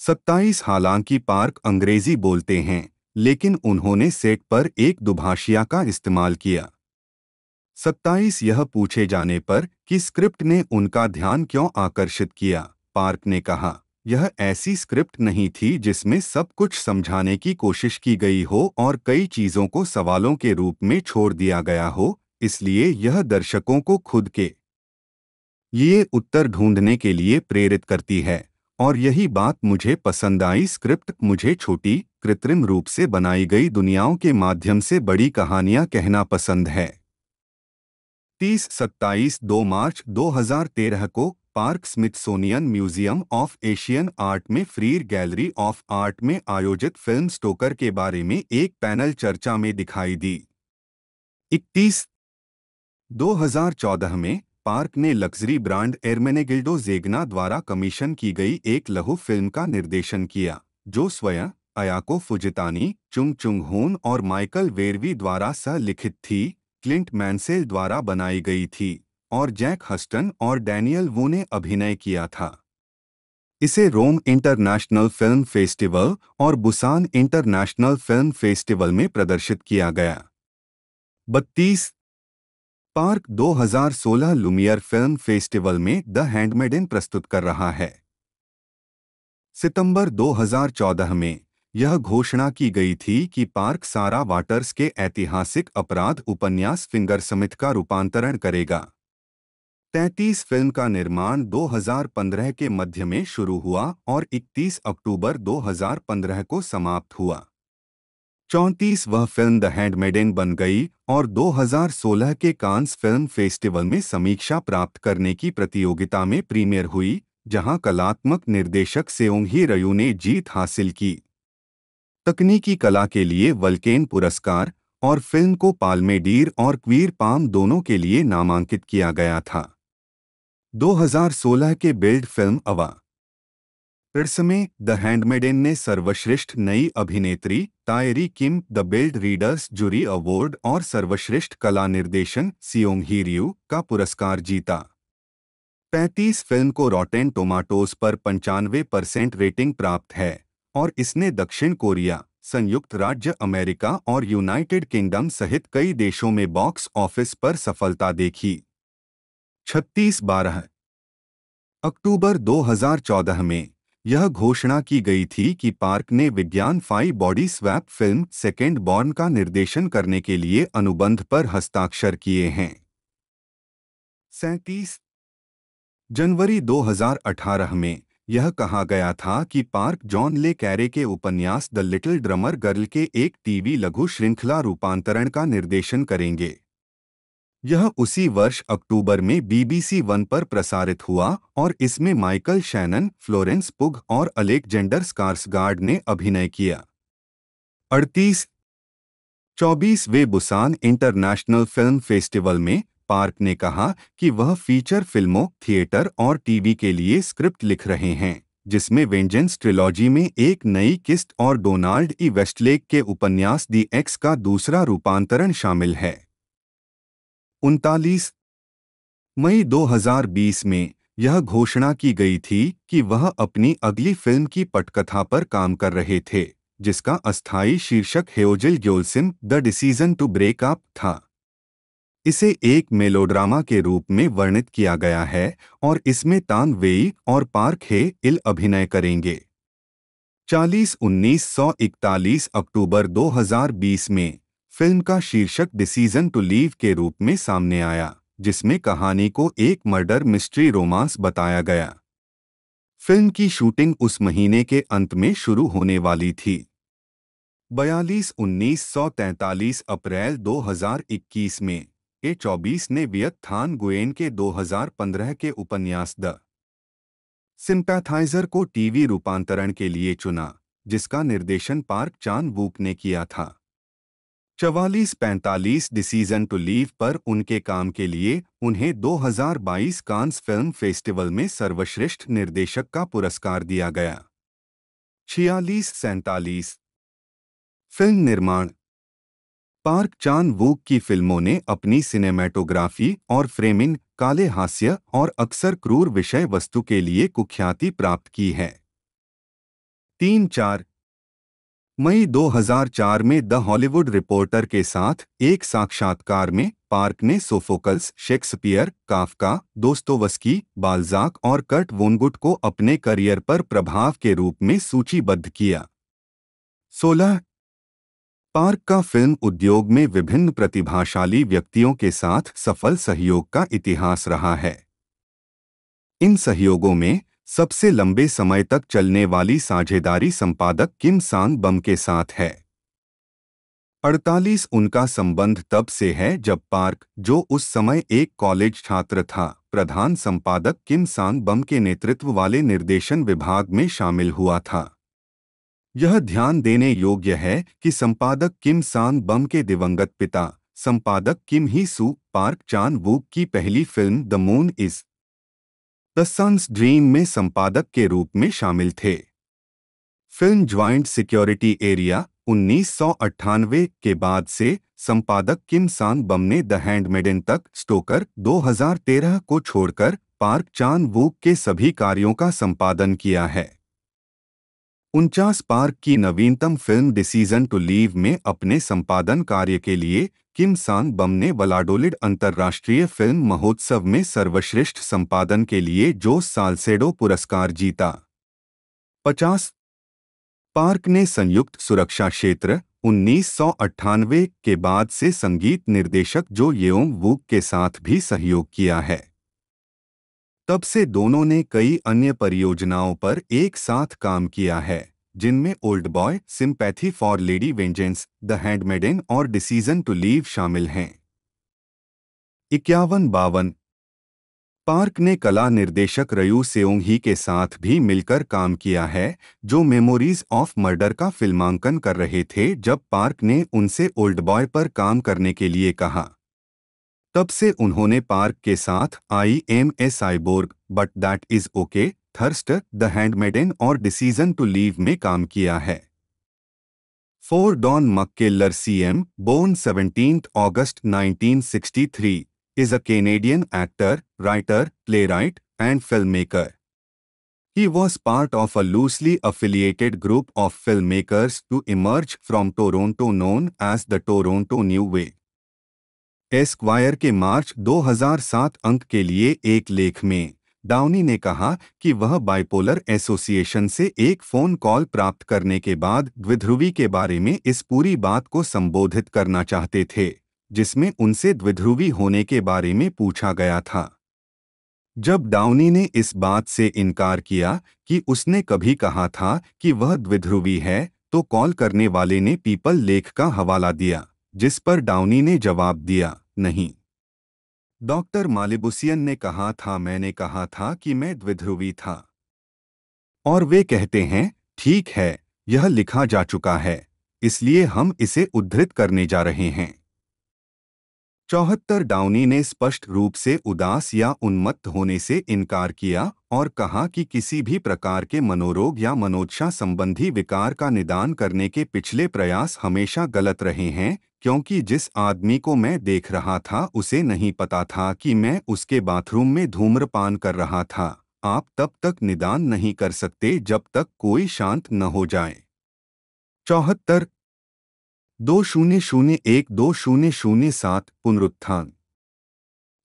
सत्ताईस हालांकि पार्क अंग्रेजी बोलते हैं लेकिन उन्होंने सेट पर एक दुभाषिया का इस्तेमाल किया सत्ताईस यह पूछे जाने पर कि स्क्रिप्ट ने उनका ध्यान क्यों आकर्षित किया पार्क ने कहा यह ऐसी स्क्रिप्ट नहीं थी जिसमें सब कुछ समझाने की कोशिश की गई हो और कई चीज़ों को सवालों के रूप में छोड़ दिया गया हो इसलिए यह दर्शकों को खुद के ये उत्तर ढूंढने के लिए प्रेरित करती है और यही बात मुझे पसंद आई स्क्रिप्ट मुझे छोटी कृत्रिम रूप से बनाई गई दुनियाओं के माध्यम से बड़ी कहानियां कहना पसंद है तीस सत्ताईस दो मार्च 2013 को Park Smithsonian Museum of Asian Art में फ्रीर गैलरी ऑफ आर्ट में आयोजित फिल्म स्टोकर के बारे में एक पैनल चर्चा में दिखाई दी इकतीस 2014 में पार्क ने लग्जरी ब्रांड एर्मेनेगिल्डो जेगना द्वारा कमीशन की गई एक लघु फिल्म का निर्देशन किया जो स्वयं अयाको फुजितानी चुंग चुंग और माइकल वेरवी द्वारा सह लिखित थी क्लिंट मैंसेल द्वारा बनाई गई थी और जैक हस्टन और डैनियल वो ने अभिनय किया था इसे रोम इंटरनेशनल फिल्म फेस्टिवल और बुसान इंटरनेशनल फिल्म फेस्टिवल में प्रदर्शित किया गया 32 पार्क 2016 लुमियर फिल्म फेस्टिवल में द हैंडमेड इन प्रस्तुत कर रहा है सितंबर 2014 में यह घोषणा की गई थी कि पार्क सारा वाटर्स के ऐतिहासिक अपराध उपन्यास फिंगर समित का रूपांतरण करेगा 33 फिल्म का निर्माण 2015 के मध्य में शुरू हुआ और 31 अक्टूबर 2015 को समाप्त हुआ चौंतीस वह फिल्म द हैंडमेडेन बन गई और 2016 के कांस फिल्म फेस्टिवल में समीक्षा प्राप्त करने की प्रतियोगिता में प्रीमियर हुई जहां कलात्मक निर्देशक सेओंगी रयू ने जीत हासिल की तकनीकी कला के लिए वल्केन पुरस्कार और फिल्म को पाल्मेडीर और क्वीर पाम दोनों के लिए नामांकित किया गया था 2016 के बिल्ड फिल्म अवा इट्स में द हैंडमेडेन ने सर्वश्रेष्ठ नई अभिनेत्री Taeri Kim the Buil readers jury award और सर्वश्रेष्ठ कला निर्देशन सियोंग हीरियू का पुरस्कार जीता 35 फिल्म को रॉटेन टोमाटोज पर पंचानवे परसेंट रेटिंग प्राप्त है और इसने दक्षिण कोरिया संयुक्त राज्य अमेरिका और यूनाइटेड किंगडम सहित कई देशों में बॉक्स ऑफिस पर सफलता देखी छत्तीस बारह अक्टूबर 2014 में यह घोषणा की गई थी कि पार्क ने विज्ञान fi body swap film second born का निर्देशन करने के लिए अनुबंध पर हस्ताक्षर किए हैं सैतीस जनवरी 2018 में यह कहा गया था कि पार्क जॉन ले कैरे के उपन्यास द लिटिल ड्रमर गर्ल के एक टीवी लघु श्रृंखला रूपांतरण का निर्देशन करेंगे यह उसी वर्ष अक्टूबर में बीबीसी वन पर प्रसारित हुआ और इसमें माइकल शैनन फ्लोरेंस पुग और अलेक्जेंडर स्कार्सगार्ड ने अभिनय किया अड़तीस चौबीसवें बुसान इंटरनेशनल फिल्म फेस्टिवल में पार्क ने कहा कि वह फीचर फिल्मों थिएटर और टीवी के लिए स्क्रिप्ट लिख रहे हैं जिसमें वेंजेंस ट्रिलॉजी में एक नई किस्त और डोनाल्ड ई वेस्टलेक के उपन्यास दी एक्स का दूसरा रूपांतरण शामिल है उनतालीस मई 2020 में यह घोषणा की गई थी कि वह अपनी अगली फिल्म की पटकथा पर काम कर रहे थे जिसका अस्थायी शीर्षक Heojil Gyeolsim the decision to break up था इसे एक मेलोड्रामा के रूप में वर्णित किया गया है और इसमें तान वेई और पार्क हे इल अभिनय करेंगे 40 1941 अक्टूबर 2020 में फिल्म का शीर्षक डिसीजन टू लीव के रूप में सामने आया जिसमें कहानी को एक मर्डर मिस्ट्री रोमांस बताया गया फिल्म की शूटिंग उस महीने के अंत में शुरू होने वाली थी बयालीस उन्नीस सौ तैंतालीस अप्रैल 2021 में ए चौबीस ने वियत थान गुएन के 2015 के उपन्यास द सिंपैथाइजर को टीवी रूपांतरण के लिए चुना जिसका निर्देशन पार्क चान वूक ने किया था चवालीस पैंतालीस डिसीजन टू लीव पर उनके काम के लिए उन्हें 2022 कांस फिल्म फेस्टिवल में सर्वश्रेष्ठ निर्देशक का पुरस्कार दिया गया छियालीस सैतालीस फिल्म निर्माण पार्क चान वूक की फिल्मों ने अपनी सिनेमैटोग्राफी और फ्रेमिंग काले हास्य और अक्सर क्रूर विषय वस्तु के लिए कुख्याति प्राप्त की है तीन चार मई 2004 में द हॉलीवुड रिपोर्टर के साथ एक साक्षात्कार में पार्क ने Sophocles Shakespeare Kafka Dostoevsky Balzac और कर्ट वोनगुट को अपने करियर पर प्रभाव के रूप में सूचीबद्ध किया 16 पार्क का फिल्म उद्योग में विभिन्न प्रतिभाशाली व्यक्तियों के साथ सफल सहयोग का इतिहास रहा है इन सहयोगों में सबसे लंबे समय तक चलने वाली साझेदारी संपादक किम सांग बम के साथ है 48 उनका संबंध तब से है जब पार्क जो उस समय एक कॉलेज छात्र था प्रधान संपादक किम सांग बम के नेतृत्व वाले निर्देशन विभाग में शामिल हुआ था यह ध्यान देने योग्य है कि संपादक किम सांग बम के दिवंगत पिता संपादक किम ही सू पार्क चान वूक की पहली film the moon is the sun's dream में संपादक के रूप में शामिल थे फिल्म ज्वाइंट सिक्योरिटी एरिया उन्नीस के बाद से संपादक किम सांग बम ने द हैंडमेडन तक स्टोकर 2013 को छोड़कर पार्क चान वूक के सभी कार्यों का संपादन किया है उनचास पार्क की नवीनतम फिल्म डिसीजन टू लीव में अपने संपादन कार्य के लिए किम सांग बम ने वलाडोलिड अंतर्राष्ट्रीय फिल्म महोत्सव में सर्वश्रेष्ठ संपादन के लिए जो सालसेडो पुरस्कार जीता पचास पार्क ने संयुक्त सुरक्षा क्षेत्र उन्नीस के बाद से संगीत निर्देशक जो येओम वूक के साथ भी सहयोग किया है तब से दोनों ने कई अन्य परियोजनाओं पर एक साथ काम किया है जिनमें Old Boy Sympathy for Lady Vengeance the Handmaiden और डिसीजन टू लीव शामिल हैं इक्यावन बावन पार्क ने कला निर्देशक रयू सेओंग ही के साथ भी मिलकर काम किया है जो मेमोरीज ऑफ मर्डर का फिल्मांकन कर रहे थे जब पार्क ने उनसे ओल्ड बॉय पर काम करने के लिए कहा तब से उन्होंने पार्क के साथ I am a cyborg but that is okay thirst the Handmaiden और डिसीजन टू लीव में काम किया है four Don McKellar CM born August nineteen sixty three is a Canadian actor writer playwright and filmmaker he was part of a loosely affiliated group of filmmakers to emerge from Toronto known as the Toronto new way Esquire के मार्च 2007 अंक के लिए एक लेख में डाउनी ने कहा कि वह बाइपोलर एसोसिएशन से एक फोन कॉल प्राप्त करने के बाद द्विध्रुवी के बारे में इस पूरी बात को संबोधित करना चाहते थे जिसमें उनसे द्विध्रुवी होने के बारे में पूछा गया था जब डाउनी ने इस बात से इनकार किया कि उसने कभी कहा था कि वह द्विध्रुवी है तो कॉल करने वाले ने पीपल लेख का हवाला दिया जिस पर डाउनी ने जवाब दिया नहीं डॉक्टर मालिबुसियन ने कहा था मैंने कहा था कि मैं द्विध्रुवी था और वे कहते हैं ठीक है यह लिखा जा चुका है इसलिए हम इसे उद्धृत करने जा रहे हैं चौहत्तर डाउनी ने स्पष्ट रूप से उदास या उन्मत्त होने से इनकार किया और कहा कि किसी भी प्रकार के मनोरोग या मनोच्छा संबंधी विकार का निदान करने के पिछले प्रयास हमेशा गलत रहे हैं क्योंकि जिस आदमी को मैं देख रहा था उसे नहीं पता था कि मैं उसके बाथरूम में धूम्रपान कर रहा था आप तब तक निदान नहीं कर सकते जब तक कोई शांत न हो जाए चौहत्तर दो शून्य शून्य एक दो शून्य शून्य सात पुनरुत्थान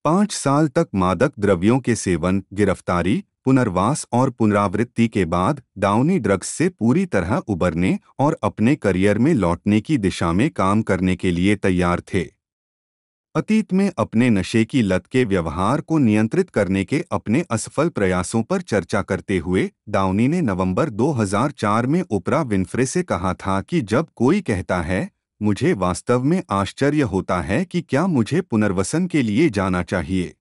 पांच साल तक मादक द्रव्यों के सेवन गिरफ्तारी पुनर्वास और पुनरावृत्ति के बाद डाउनी ड्रग्स से पूरी तरह उबरने और अपने करियर में लौटने की दिशा में काम करने के लिए तैयार थे अतीत में अपने नशे की लत के व्यवहार को नियंत्रित करने के अपने असफल प्रयासों पर चर्चा करते हुए डाउनी ने नवंबर 2004 में ओपरा विन्फ्रे से कहा था कि जब कोई कहता है मुझे वास्तव में आश्चर्य होता है कि क्या मुझे पुनर्वसन के लिए जाना चाहिए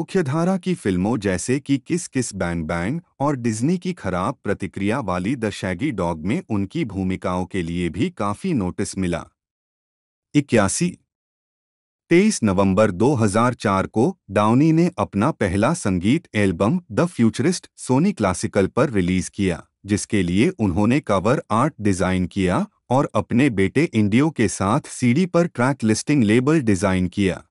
मुख्यधारा की फिल्मों जैसे कि किस किस बैंड बैंड और डिज्नी की खराब प्रतिक्रिया वाली द शैगी डॉग में उनकी भूमिकाओं के लिए भी काफी नोटिस मिला इक्यासी तेईस नवंबर 2004 को डाउनी ने अपना पहला संगीत album the Futurist Sony Classical पर रिलीज किया जिसके लिए उन्होंने कवर आर्ट डिजाइन किया और अपने बेटे इंडियो के साथ सीडी पर ट्रैक लिस्टिंग लेबल डिजाइन किया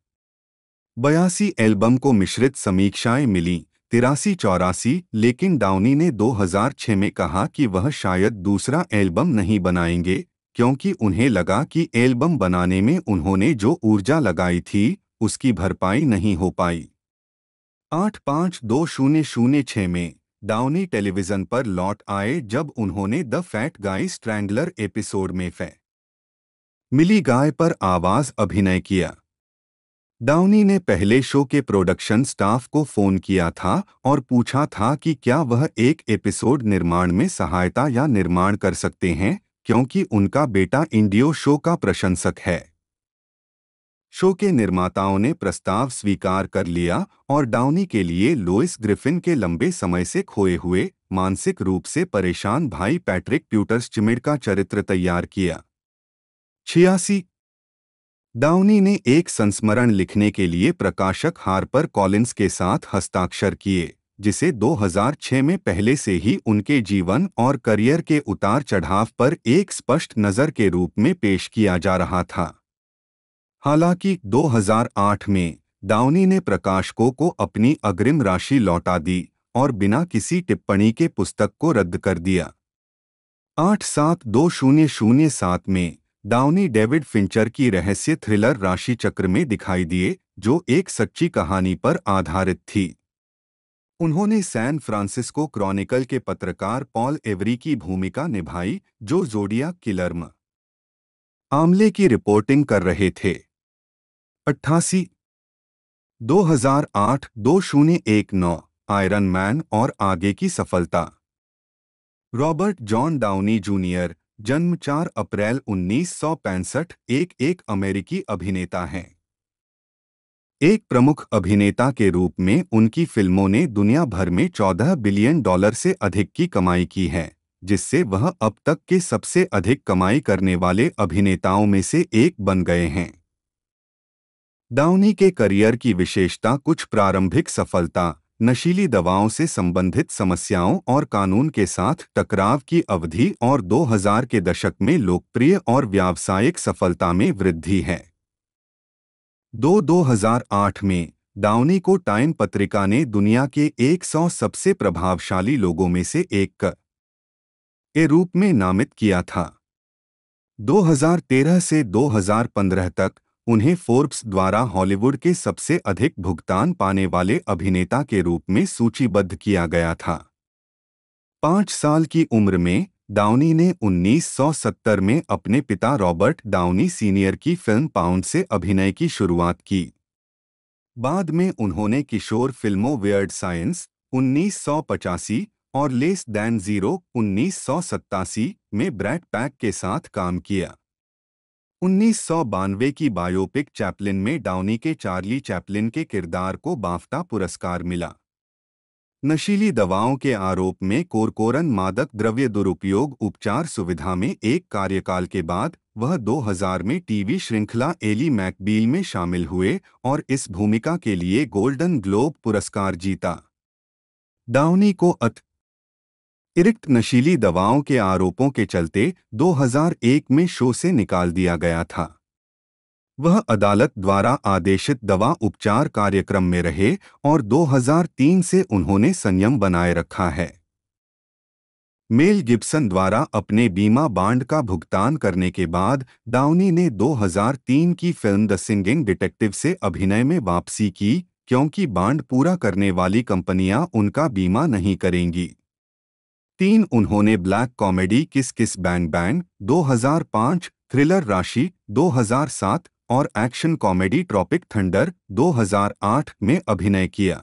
बयासी एल्बम को मिश्रित समीक्षाएं मिलीं तिरासी चौरासी लेकिन डाउनी ने 2006 में कहा कि वह शायद दूसरा एल्बम नहीं बनाएंगे क्योंकि उन्हें लगा कि एल्बम बनाने में उन्होंने जो ऊर्जा लगाई थी उसकी भरपाई नहीं हो पाई आठ पाँच दो शून्य शून्य छः में डाउनी टेलीविज़न पर लौट आए जब उन्होंने द फैट गाई स्ट्रैंडलर एपिसोड में फै मिली गाय पर आवाज़ अभिनय किया डाउनी ने पहले शो के प्रोडक्शन स्टाफ को फोन किया था और पूछा था कि क्या वह एक एपिसोड निर्माण में सहायता या निर्माण कर सकते हैं क्योंकि उनका बेटा इंडियो शो का प्रशंसक है शो के निर्माताओं ने प्रस्ताव स्वीकार कर लिया और डाउनी के लिए लोइस ग्रिफिन के लंबे समय से खोए हुए मानसिक रूप से परेशान भाई पैट्रिक प्यूटर्स चिमिड का चरित्र तैयार किया छियासी डाउनी ने एक संस्मरण लिखने के लिए प्रकाशक हार पर कॉलिन्स के साथ हस्ताक्षर किए जिसे 2006 में पहले से ही उनके जीवन और करियर के उतार चढ़ाव पर एक स्पष्ट नज़र के रूप में पेश किया जा रहा था हालांकि 2008 में डाउनी ने प्रकाशकों को अपनी अग्रिम राशि लौटा दी और बिना किसी टिप्पणी के पुस्तक को रद्द कर दिया आठ सात दो शून्य शून्य सात में डाउनी डेविड फिंचर की रहस्य थ्रिलर राशि चक्र में दिखाई दिए जो एक सच्ची कहानी पर आधारित थी उन्होंने सैन फ्रांसिस्को क्रॉनिकल के पत्रकार पॉल एवरी की भूमिका निभाई जो जोडिया किलर्म आमले की रिपोर्टिंग कर रहे थे अट्ठासी 2008 नौ आयरन मैन और आगे की सफलता रॉबर्ट जॉन डाउनी जूनियर जन्म 4 अप्रैल उन्नीस एक एक अमेरिकी अभिनेता हैं एक प्रमुख अभिनेता के रूप में उनकी फिल्मों ने दुनिया भर में 14 बिलियन डॉलर से अधिक की कमाई की है जिससे वह अब तक के सबसे अधिक कमाई करने वाले अभिनेताओं में से एक बन गए हैं डाउनी के करियर की विशेषता कुछ प्रारंभिक सफलता नशीली दवाओं से संबंधित समस्याओं और कानून के साथ टकराव की अवधि और 2000 के दशक में लोकप्रिय और व्यावसायिक सफलता में वृद्धि है दो 2008 में डाउनी को टाइम पत्रिका ने दुनिया के 100 सबसे प्रभावशाली लोगों में से एक के रूप में नामित किया था 2013 से 2015 तक उन्हें फोर्ब्स द्वारा हॉलीवुड के सबसे अधिक भुगतान पाने वाले अभिनेता के रूप में सूचीबद्ध किया गया था पांच साल की उम्र में डाउनी ने 1970 में अपने पिता रॉबर्ट डाउनी सीनियर की फिल्म पाउंड से अभिनय की शुरुआत की बाद में उन्होंने किशोर फिल्मों वियर्ड साइंस उन्नीस और लेस दैन जीरो उन्नीस में ब्रैड पैक के साथ काम किया उन्नीस की बायोपिक चैपलिन में डाउनी के चार्ली चैपलिन के किरदार को बाफ्ता पुरस्कार मिला नशीली दवाओं के आरोप में कोरकोरन मादक द्रव्य दुरुपयोग उपचार सुविधा में एक कार्यकाल के बाद वह 2000 में टीवी श्रृंखला एली मैकबील में शामिल हुए और इस भूमिका के लिए गोल्डन ग्लोब पुरस्कार जीता डाउनी को अत इरिक्ट नशीली दवाओं के आरोपों के चलते 2001 में शो से निकाल दिया गया था वह अदालत द्वारा आदेशित दवा उपचार कार्यक्रम में रहे और 2003 से उन्होंने संयम बनाए रखा है मेल गिब्सन द्वारा अपने बीमा बांड का भुगतान करने के बाद डाउनी ने 2003 की फिल्म द सिंगिंग डिटेक्टिव से अभिनय में वापसी की क्योंकि बांड पूरा करने वाली कंपनियां उनका बीमा नहीं करेंगी तीन उन्होंने ब्लैक कॉमेडी किस किस बैंग बैंग 2005, थ्रिलर राशि 2007 और एक्शन कॉमेडी ट्रॉपिक थंडर 2008 में अभिनय किया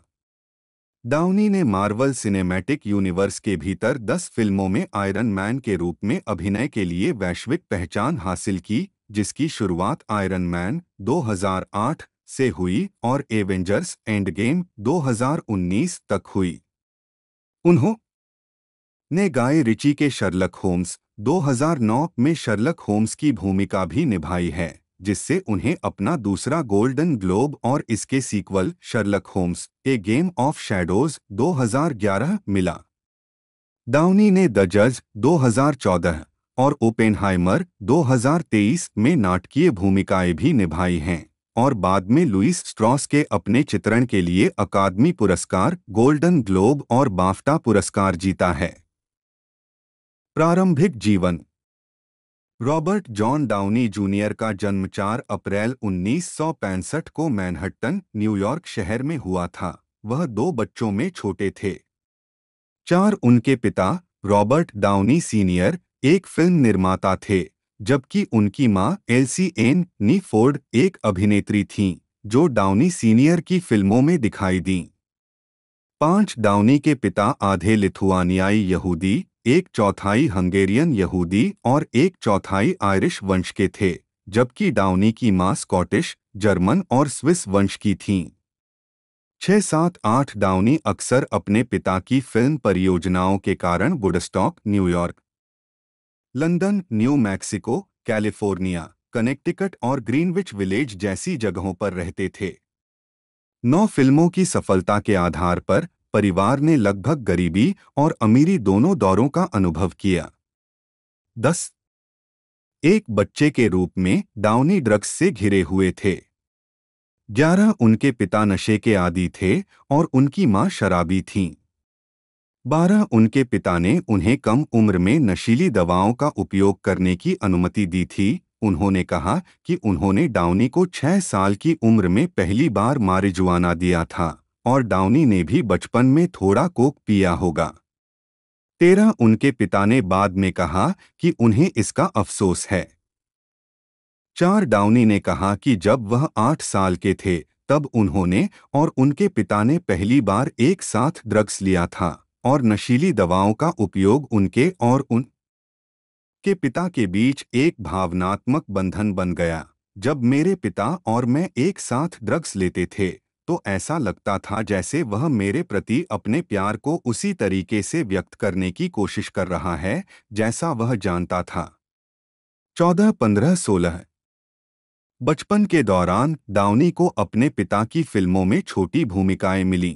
डाउनी ने मार्वल सिनेमैटिक यूनिवर्स के भीतर 10 फिल्मों में आयरन मैन के रूप में अभिनय के लिए वैश्विक पहचान हासिल की जिसकी शुरुआत आयरन मैन 2008 से हुई और एवेंजर्स एंड गेम 2019 तक हुई उन्होंने ने गाए रिची के शर्लक होम्स 2009 में शर्लक होम्स की भूमिका भी निभाई है जिससे उन्हें अपना दूसरा गोल्डन ग्लोब और इसके sequel Sherlock Holmes a game of shadows 2011 मिला डाउनी ने द जज 2014 और ओपेनहाइमर 2023 में नाटकीय भूमिकाएं भी निभाई हैं और बाद में लुइस स्ट्रॉस के अपने चित्रण के लिए अकादमी पुरस्कार गोल्डन ग्लोब और बाफ्टा पुरस्कार जीता है प्रारंभिक जीवन रॉबर्ट जॉन डाउनी जूनियर का जन्म 4 अप्रैल 1965 को मैनहट्टन न्यूयॉर्क शहर में हुआ था वह दो बच्चों में छोटे थे चार उनके पिता रॉबर्ट डाउनी सीनियर एक फिल्म निर्माता थे जबकि उनकी मां एलसी एन नी फोर्ड एक अभिनेत्री थीं जो डाउनी सीनियर की फिल्मों में दिखाई दीं पांच डाउनी के पिता आधे लिथुआनियाई यहूदी एक चौथाई हंगेरियन यहूदी और एक चौथाई आयरिश वंश के थे जबकि डाउनी की मां स्कॉटिश जर्मन और स्विस वंश की थीं छह सात आठ डाउनी अक्सर अपने पिता की फिल्म परियोजनाओं के कारण Woodstock New York London New Mexico California Connecticut और ग्रीनविच विलेज जैसी जगहों पर रहते थे नौ फिल्मों की सफलता के आधार पर परिवार ने लगभग गरीबी और अमीरी दोनों दौरों का अनुभव किया दस एक बच्चे के रूप में डाउनी ड्रग्स से घिरे हुए थे ग्यारह उनके पिता नशे के आदि थे और उनकी मां शराबी थीं बारह उनके पिता ने उन्हें कम उम्र में नशीली दवाओं का उपयोग करने की अनुमति दी थी उन्होंने कहा कि उन्होंने डाउनी को छह साल की उम्र में पहली बार मारिजुआना दिया था और डाउनी ने भी बचपन में थोड़ा कोक पिया होगा तेरह उनके पिता ने बाद में कहा कि उन्हें इसका अफसोस है चार डाउनी ने कहा कि जब वह आठ साल के थे तब उन्होंने और उनके पिता ने पहली बार एक साथ ड्रग्स लिया था और नशीली दवाओं का उपयोग उनके और उन के पिता के बीच एक भावनात्मक बंधन बन गया जब मेरे पिता और मैं एक साथ ड्रग्स लेते थे तो ऐसा लगता था जैसे वह मेरे प्रति अपने प्यार को उसी तरीके से व्यक्त करने की कोशिश कर रहा है जैसा वह जानता था चौदह पंद्रह सोलह बचपन के दौरान दाउनी को अपने पिता की फिल्मों में छोटी भूमिकाएं मिलीं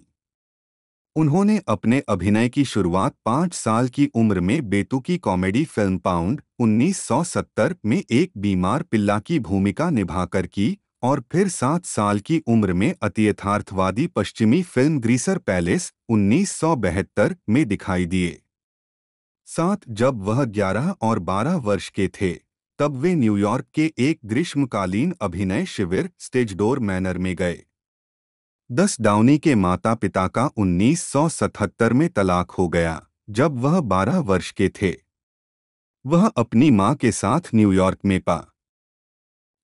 उन्होंने अपने अभिनय की शुरुआत पांच साल की उम्र में बेतुकी कॉमेडी फिल्म पाउंड 1970 में एक बीमार पिल्ला की भूमिका निभाकर की और फिर सात साल की उम्र में अतियथार्थवादी पश्चिमी फिल्म ग्रीसर पैलेस उन्नीस में दिखाई दिए साथ जब वह 11 और 12 वर्ष के थे तब वे न्यूयॉर्क के एक ग्रीष्मकालीन अभिनय शिविर स्टेजडोर मैनर में गए दस डाउनी के माता पिता का 1977 में तलाक हो गया जब वह 12 वर्ष के थे वह अपनी मां के साथ न्यूयॉर्क में पा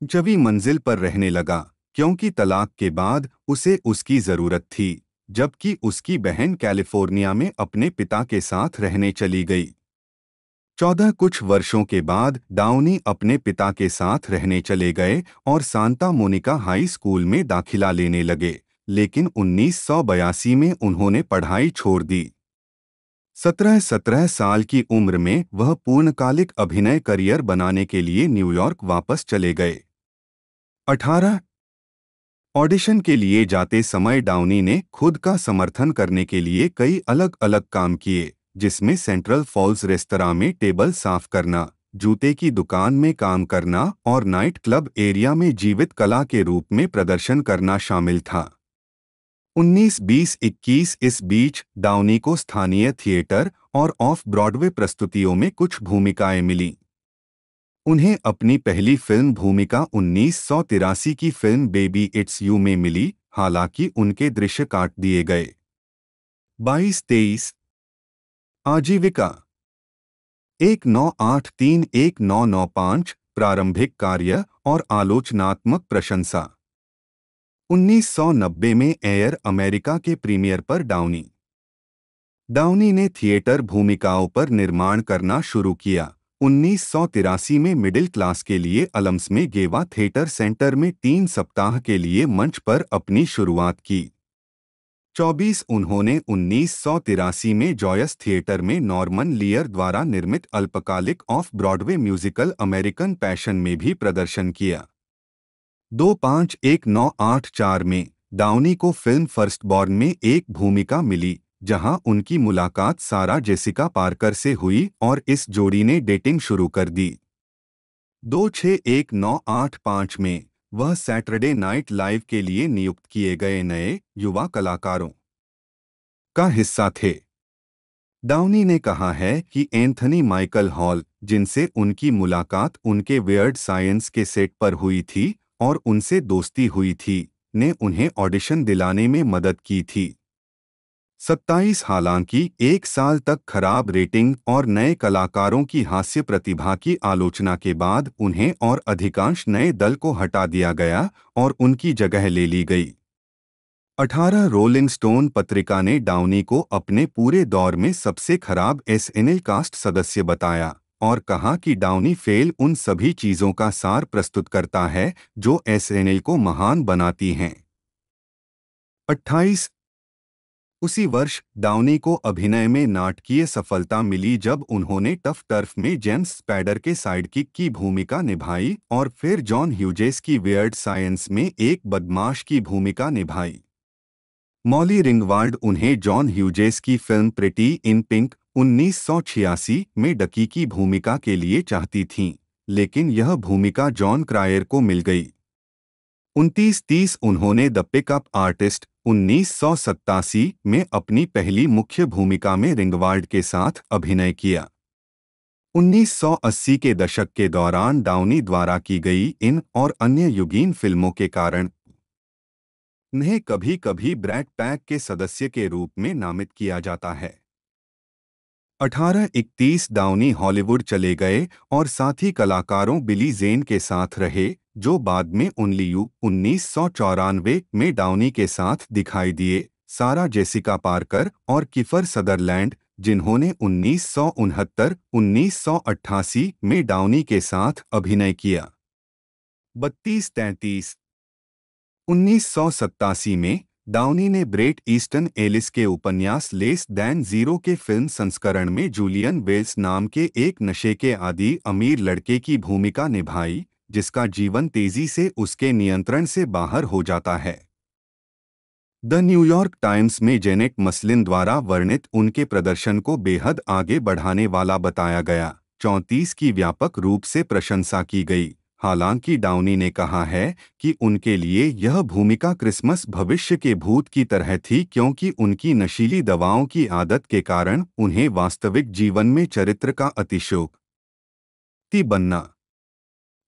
जवी मंजिल पर रहने लगा क्योंकि तलाक के बाद उसे उसकी ज़रूरत थी जबकि उसकी बहन कैलिफोर्निया में अपने पिता के साथ रहने चली गई चौदह कुछ वर्षों के बाद डाउनी अपने पिता के साथ रहने चले गए और सांता मोनिका हाई स्कूल में दाखिला लेने लगे लेकिन उन्नीस में उन्होंने पढ़ाई छोड़ दी सत्रह सत्रह साल की उम्र में वह पूर्णकालिक अभिनय करियर बनाने के लिए न्यूयॉर्क वापस चले गए अठारह ऑडिशन के लिए जाते समय डाउनी ने खुद का समर्थन करने के लिए कई अलग अलग काम किए जिसमें सेंट्रल फॉल्स रेस्तरा में टेबल साफ करना जूते की दुकान में काम करना और नाइट क्लब एरिया में जीवित कला के रूप में प्रदर्शन करना शामिल था 19-20-21 इस बीच डाउनी को स्थानीय थिएटर और ऑफ ब्रॉडवे प्रस्तुतियों में कुछ भूमिकाएं मिलीं उन्हें अपनी पहली फिल्म भूमिका उन्नीस की फिल्म बेबी इट्स यू में मिली हालांकि उनके दृश्य काट दिए गए बाईस तेईस आजीविका एक नौ आठ तीन एक नौ नौ पाँच प्रारंभिक कार्य और आलोचनात्मक प्रशंसा 1990 में एयर अमेरिका के प्रीमियर पर डाउनी डाउनी ने थिएटर भूमिकाओं पर निर्माण करना शुरू किया उन्नीस में मिडिल क्लास के लिए अलम्स में गेवा थिएटर सेंटर में तीन सप्ताह के लिए मंच पर अपनी शुरुआत की 24 उन्होंने उन्नीस में जॉयस थिएटर में नॉर्मन लियर द्वारा निर्मित अल्पकालिक off Broadway musical American passion में भी प्रदर्शन किया दो पाँच एक नौ आठ चार में डाउनी को फिल्म फर्स्ट बॉर्न में एक भूमिका मिली जहां उनकी मुलाकात सारा जेसिका पार्कर से हुई और इस जोड़ी ने डेटिंग शुरू कर दी दो छ एक नौ आठ पाँच में वह सैटरडे नाइट लाइव के लिए नियुक्त किए गए नए युवा कलाकारों का हिस्सा थे डाउनी ने कहा है कि एंथनी माइकल हॉल जिनसे उनकी मुलाकात उनके वियर्ड साइंस के सेट पर हुई थी और उनसे दोस्ती हुई थी ने उन्हें ऑडिशन दिलाने में मदद की थी सत्ताईस हालांकि एक साल तक खराब रेटिंग और नए कलाकारों की हास्य प्रतिभा की आलोचना के बाद उन्हें और अधिकांश नए दल को हटा दिया गया और उनकी जगह ले ली गई 18 रोलिंग स्टोन पत्रिका ने डाउनी को अपने पूरे दौर में सबसे खराब एसएनएल कास्ट सदस्य बताया और कहा कि डाउनी फेल उन सभी चीज़ों का सार प्रस्तुत करता है जो एसएनएल को महान बनाती हैं 28 उसी वर्ष डाउनी को अभिनय में नाटकीय सफलता मिली जब उन्होंने टफ टर्फ में जेम्स स्पैडर के साइडकिक की भूमिका निभाई और फिर जॉन ह्यूजेस की वियर्ड साइंस में एक बदमाश की भूमिका निभाई मॉली रिंगवाल्ड उन्हें जॉन ह्यूजेस की फिल्म प्रिटी इन पिंक उन्नीस में डकी की भूमिका के लिए चाहती थीं, लेकिन यह भूमिका जॉन क्रायर को मिल गई उनतीस तीस उन्होंने द पिकअप आर्टिस्ट उन्नीस में अपनी पहली मुख्य भूमिका में रिंगवार्ड के साथ अभिनय किया 1980 के दशक के दौरान डाउनी द्वारा की गई इन और अन्य युगीन फिल्मों के कारण उन्हें कभी कभी ब्रैड पैक के सदस्य के रूप में नामित किया जाता है 1831 डाउनी हॉलीवुड चले गए और साथी कलाकारों बिली जेन के साथ रहे जो बाद में उनलियू उन्नीस सौ में डाउनी के साथ दिखाई दिए सारा जेसिका पार्कर और किफर सदरलैंड जिन्होंने उन्नीस सौ अट्ठासी में डाउनी के साथ अभिनय किया बत्तीस तैतीस उन्नीस में डाउनी ने ब्रेट ईस्टन एलिस के उपन्यास लेस दैन जीरो के फिल्म संस्करण में जूलियन वेल्स नाम के एक नशे के आदि अमीर लड़के की भूमिका निभाई जिसका जीवन तेजी से उसके नियंत्रण से बाहर हो जाता है द न्यूयॉर्क टाइम्स में जेनेक मसलिन द्वारा वर्णित उनके प्रदर्शन को बेहद आगे बढ़ाने वाला बताया गया चौंतीस की व्यापक रूप से प्रशंसा की गई हालांकि डाउनी ने कहा है कि उनके लिए यह भूमिका क्रिसमस भविष्य के भूत की तरह थी क्योंकि उनकी नशीली दवाओं की आदत के कारण उन्हें वास्तविक जीवन में चरित्र का अतिशोक बनना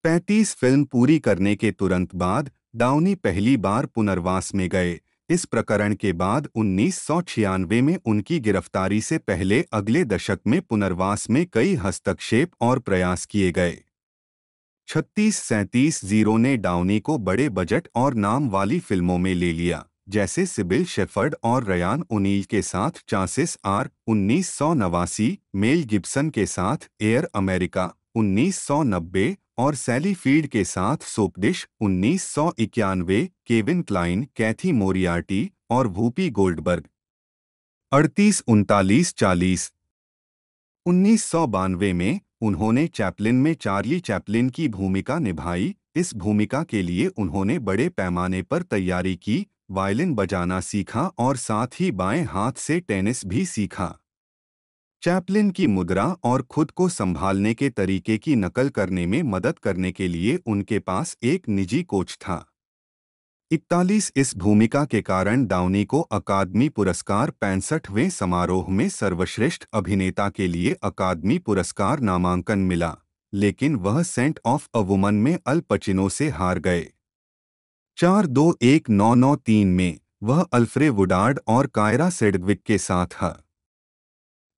35 फिल्म पूरी करने के तुरंत बाद डाउनी पहली बार पुनर्वास में गए इस प्रकरण के बाद उन्नीस में उनकी गिरफ्तारी से पहले अगले दशक में पुनर्वास में कई हस्तक्षेप और प्रयास किए गए छत्तीस सैंतीस जीरो ने डाउनी को बड़े बजट और नाम वाली फिल्मों में ले लिया जैसे सिबिल शेफर्ड और रयान उनील के साथ चांसेस आर उन्नीस मेल गिब्सन के साथ एयर अमेरिका उन्नीस और सैली फील्ड के साथ सोप डिश उन्नीस केविन क्लाइन कैथी मोरियार्टी और भूपी गोल्डबर्ग अड़तीस उनतालीस चालीस उन्नीस सौ बानवे में उन्होंने चैपलिन में चार्ली चैपलिन की भूमिका निभाई इस भूमिका के लिए उन्होंने बड़े पैमाने पर तैयारी की वायलिन बजाना सीखा और साथ ही बाएं हाथ से टेनिस भी सीखा चैपलिन की मुद्रा और खुद को संभालने के तरीके की नकल करने में मदद करने के लिए उनके पास एक निजी कोच था इकतालीस इस भूमिका के कारण डाउनी को अकादमी पुरस्कार पैंसठवें समारोह में सर्वश्रेष्ठ अभिनेता के लिए अकादमी पुरस्कार नामांकन मिला लेकिन वह सेंट ऑफ अ वुमन में अल पचिनो से हार गए चार दो एक नौ नौ तीन में वह अल्फ्रे वुडार्ड और कायरा सेडविक के साथ है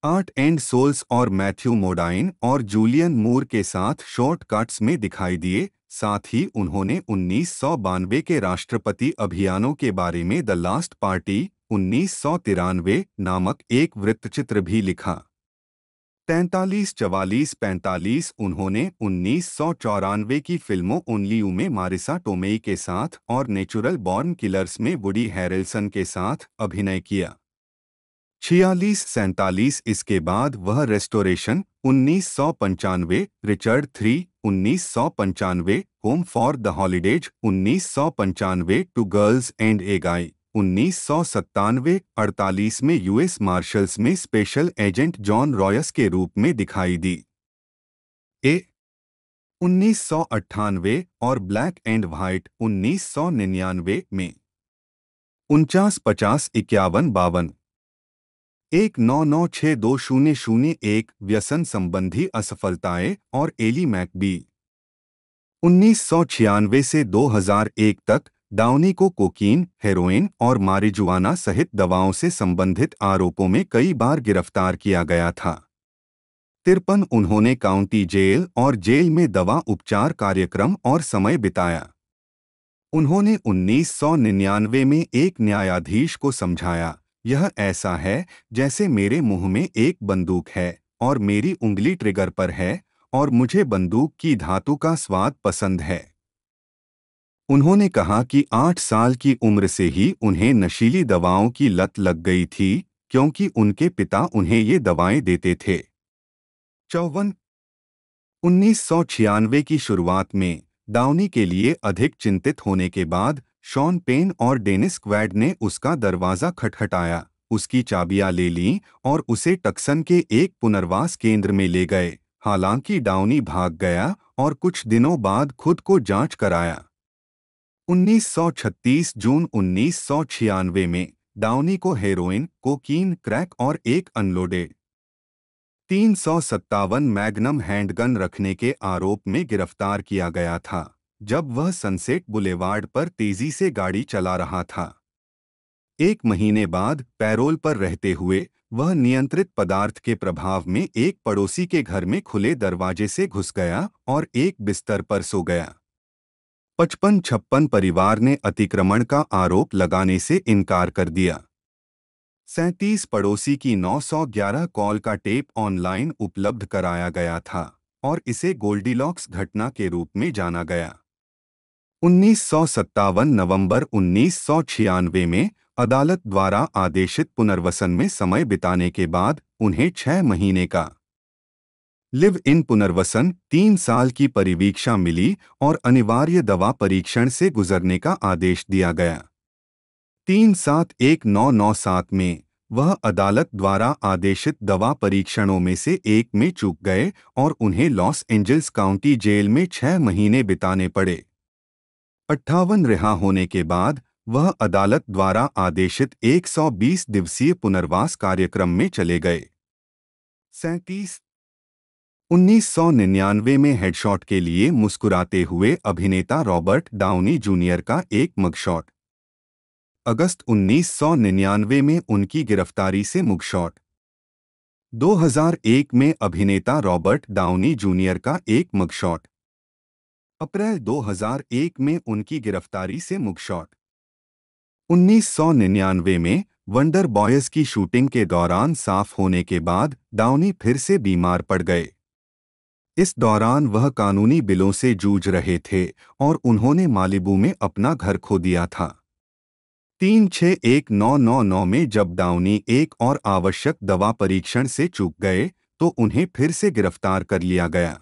आर्ट एंड सोल्स और मैथ्यू मोडाइन और जूलियन मूर के साथ शॉर्ट कट्स में दिखाई दिए साथ ही उन्होंने उन्नीस के राष्ट्रपति अभियानों के बारे में द लास्ट पार्टी उन्नीस नामक एक वृत्तचित्र भी लिखा तैंतालीस चवालीस पैंतालीस उन्होंने उन्नीस सौ चौरानवे की फिल्मों उनलियू में मारिसा टोमेई के साथ और नेचुरल बॉर्न किलर्स में वुडी हैरल्सन के साथ अभिनय किया छियालीस सैंतालीस इसके बाद वह रेस्टोरेशन उन्नीस सौ पंचानवे रिचर्ड थ्री उन्नीस सौ पंचानवे होम फॉर द हॉलीडेज उन्नीस सौ पंचानवे Two Girls and a Guy उन्नीस सौ सत्तानवे अड़तालीस में यूएस मार्शल्स में स्पेशल एजेंट जॉन रॉयस के रूप में दिखाई दी ए उन्नीस सौ अट्ठानवे और ब्लैक एंड व्हाइट उन्नीस सौ निन्यानवे में उनचास पचास इक्यावन बावन एक नौ नौ छः दो शून्य शून्य एक व्यसन संबंधी असफलताएं और एली मैकबी छियानवे से 2001 तक डाउनी को कोकीन हेरोइन और मारिजुआना सहित दवाओं से संबंधित आरोपों में कई बार गिरफ्तार किया गया था तिरपन उन्होंने काउंटी जेल और जेल में दवा उपचार कार्यक्रम और समय बिताया उन्होंने 1999 में एक न्यायाधीश को समझाया यह ऐसा है जैसे मेरे मुंह में एक बंदूक है और मेरी उंगली ट्रिगर पर है और मुझे बंदूक की धातु का स्वाद पसंद है उन्होंने कहा कि आठ साल की उम्र से ही उन्हें नशीली दवाओं की लत लग गई थी क्योंकि उनके पिता उन्हें ये दवाएं देते थे चौवन उन्नीस की शुरुआत में दावनी के लिए अधिक चिंतित होने के बाद शॉन पेन और डेनिस क्वैड ने उसका दरवाज़ा खटखटाया उसकी चाबियां ले लीं और उसे टक्सन के एक पुनर्वास केंद्र में ले गए हालांकि डाउनी भाग गया और कुछ दिनों बाद खुद को जांच कराया 1936 जून 1996 में डाउनी को हेरोइन कोकीन क्रैक और एक अनलोडेड तीन सौ सत्तावन मैग्नम हैंडगन रखने के आरोप में गिरफ्तार किया गया था जब वह सनसेट बुलेवार्ड पर तेजी से गाड़ी चला रहा था एक महीने बाद पैरोल पर रहते हुए वह नियंत्रित पदार्थ के प्रभाव में एक पड़ोसी के घर में खुले दरवाजे से घुस गया और एक बिस्तर पर सो गया पचपन छप्पन परिवार ने अतिक्रमण का आरोप लगाने से इनकार कर दिया सैंतीस पड़ोसी की 911 कॉल का टेप ऑनलाइन उपलब्ध कराया गया था और इसे गोल्डीलॉक्स घटना के रूप में जाना गया उन्नीस सौ सत्तावन नवंबर उन्नीस सौ छियानवे में अदालत द्वारा आदेशित पुनर्वसन में समय बिताने के बाद उन्हें छह महीने का लिव इन पुनर्वसन तीन साल की परिवीक्षा मिली और अनिवार्य दवा परीक्षण से गुजरने का आदेश दिया गया तीन सात एक नौ नौ सात में वह अदालत द्वारा आदेशित दवा परीक्षणों में से एक में चूक गए और उन्हें लॉस एंजल्स काउंटी जेल में छह महीने बिताने पड़े अट्ठावन रिहा होने के बाद वह अदालत द्वारा आदेशित 120 दिवसीय पुनर्वास कार्यक्रम में चले गए सैतीस उन्नीस में हेडशॉट के लिए मुस्कुराते हुए अभिनेता रॉबर्ट डाउनी जूनियर का एक मगशॉट अगस्त 1999 में उनकी गिरफ्तारी से मुगशॉट 2001 में अभिनेता रॉबर्ट डाउनी जूनियर का एक मगशॉट अप्रैल 2001 में उनकी गिरफ्तारी से सौ 1999 में वंडर बॉयज की शूटिंग के दौरान साफ होने के बाद डाउनी फिर से बीमार पड़ गए इस दौरान वह कानूनी बिलों से जूझ रहे थे और उन्होंने मालिबू में अपना घर खो दिया था तीन छः एक नौ नौ नौ में जब डाउनी एक और आवश्यक दवा परीक्षण से चूक गए तो उन्हें फिर से गिरफ्तार कर लिया गया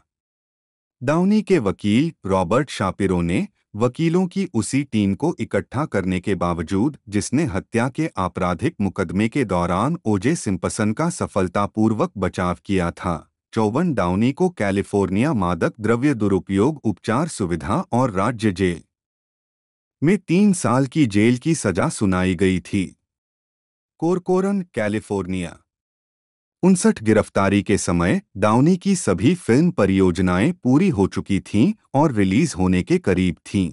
डाउनी के वकील रॉबर्ट शापिरो ने वकीलों की उसी टीम को इकट्ठा करने के बावजूद जिसने हत्या के आपराधिक मुकदमे के दौरान ओजे सिंपसन का सफलतापूर्वक बचाव किया था चौवन डाउनी को कैलिफोर्निया मादक द्रव्य दुरुपयोग उपचार सुविधा और राज्य जेल में तीन साल की जेल की सजा सुनाई गई थी कोरकोरन कैलिफोर्निया उनसठ गिरफ्तारी के समय डाउनी की सभी फिल्म परियोजनाएं पूरी हो चुकी थीं और रिलीज होने के करीब थीं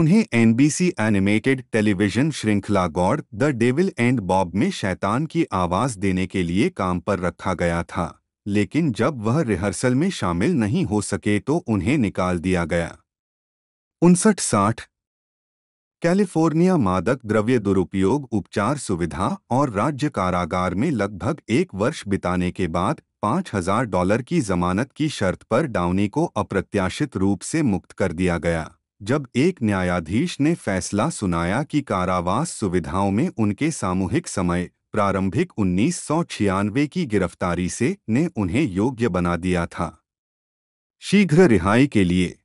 उन्हें एनबीसी एनिमेटेड टेलीविजन श्रृंखला God the Devil and Bob में शैतान की आवाज देने के लिए काम पर रखा गया था लेकिन जब वह रिहर्सल में शामिल नहीं हो सके तो उन्हें निकाल दिया गया उनसठ साठ कैलिफोर्निया मादक द्रव्य दुरुपयोग उपचार सुविधा और राज्य कारागार में लगभग एक वर्ष बिताने के बाद 5000 डॉलर की जमानत की शर्त पर डाउनी को अप्रत्याशित रूप से मुक्त कर दिया गया जब एक न्यायाधीश ने फैसला सुनाया कि कारावास सुविधाओं में उनके सामूहिक समय प्रारंभिक उन्नीस की गिरफ्तारी से ने उन्हें योग्य बना दिया था शीघ्र रिहाई के लिए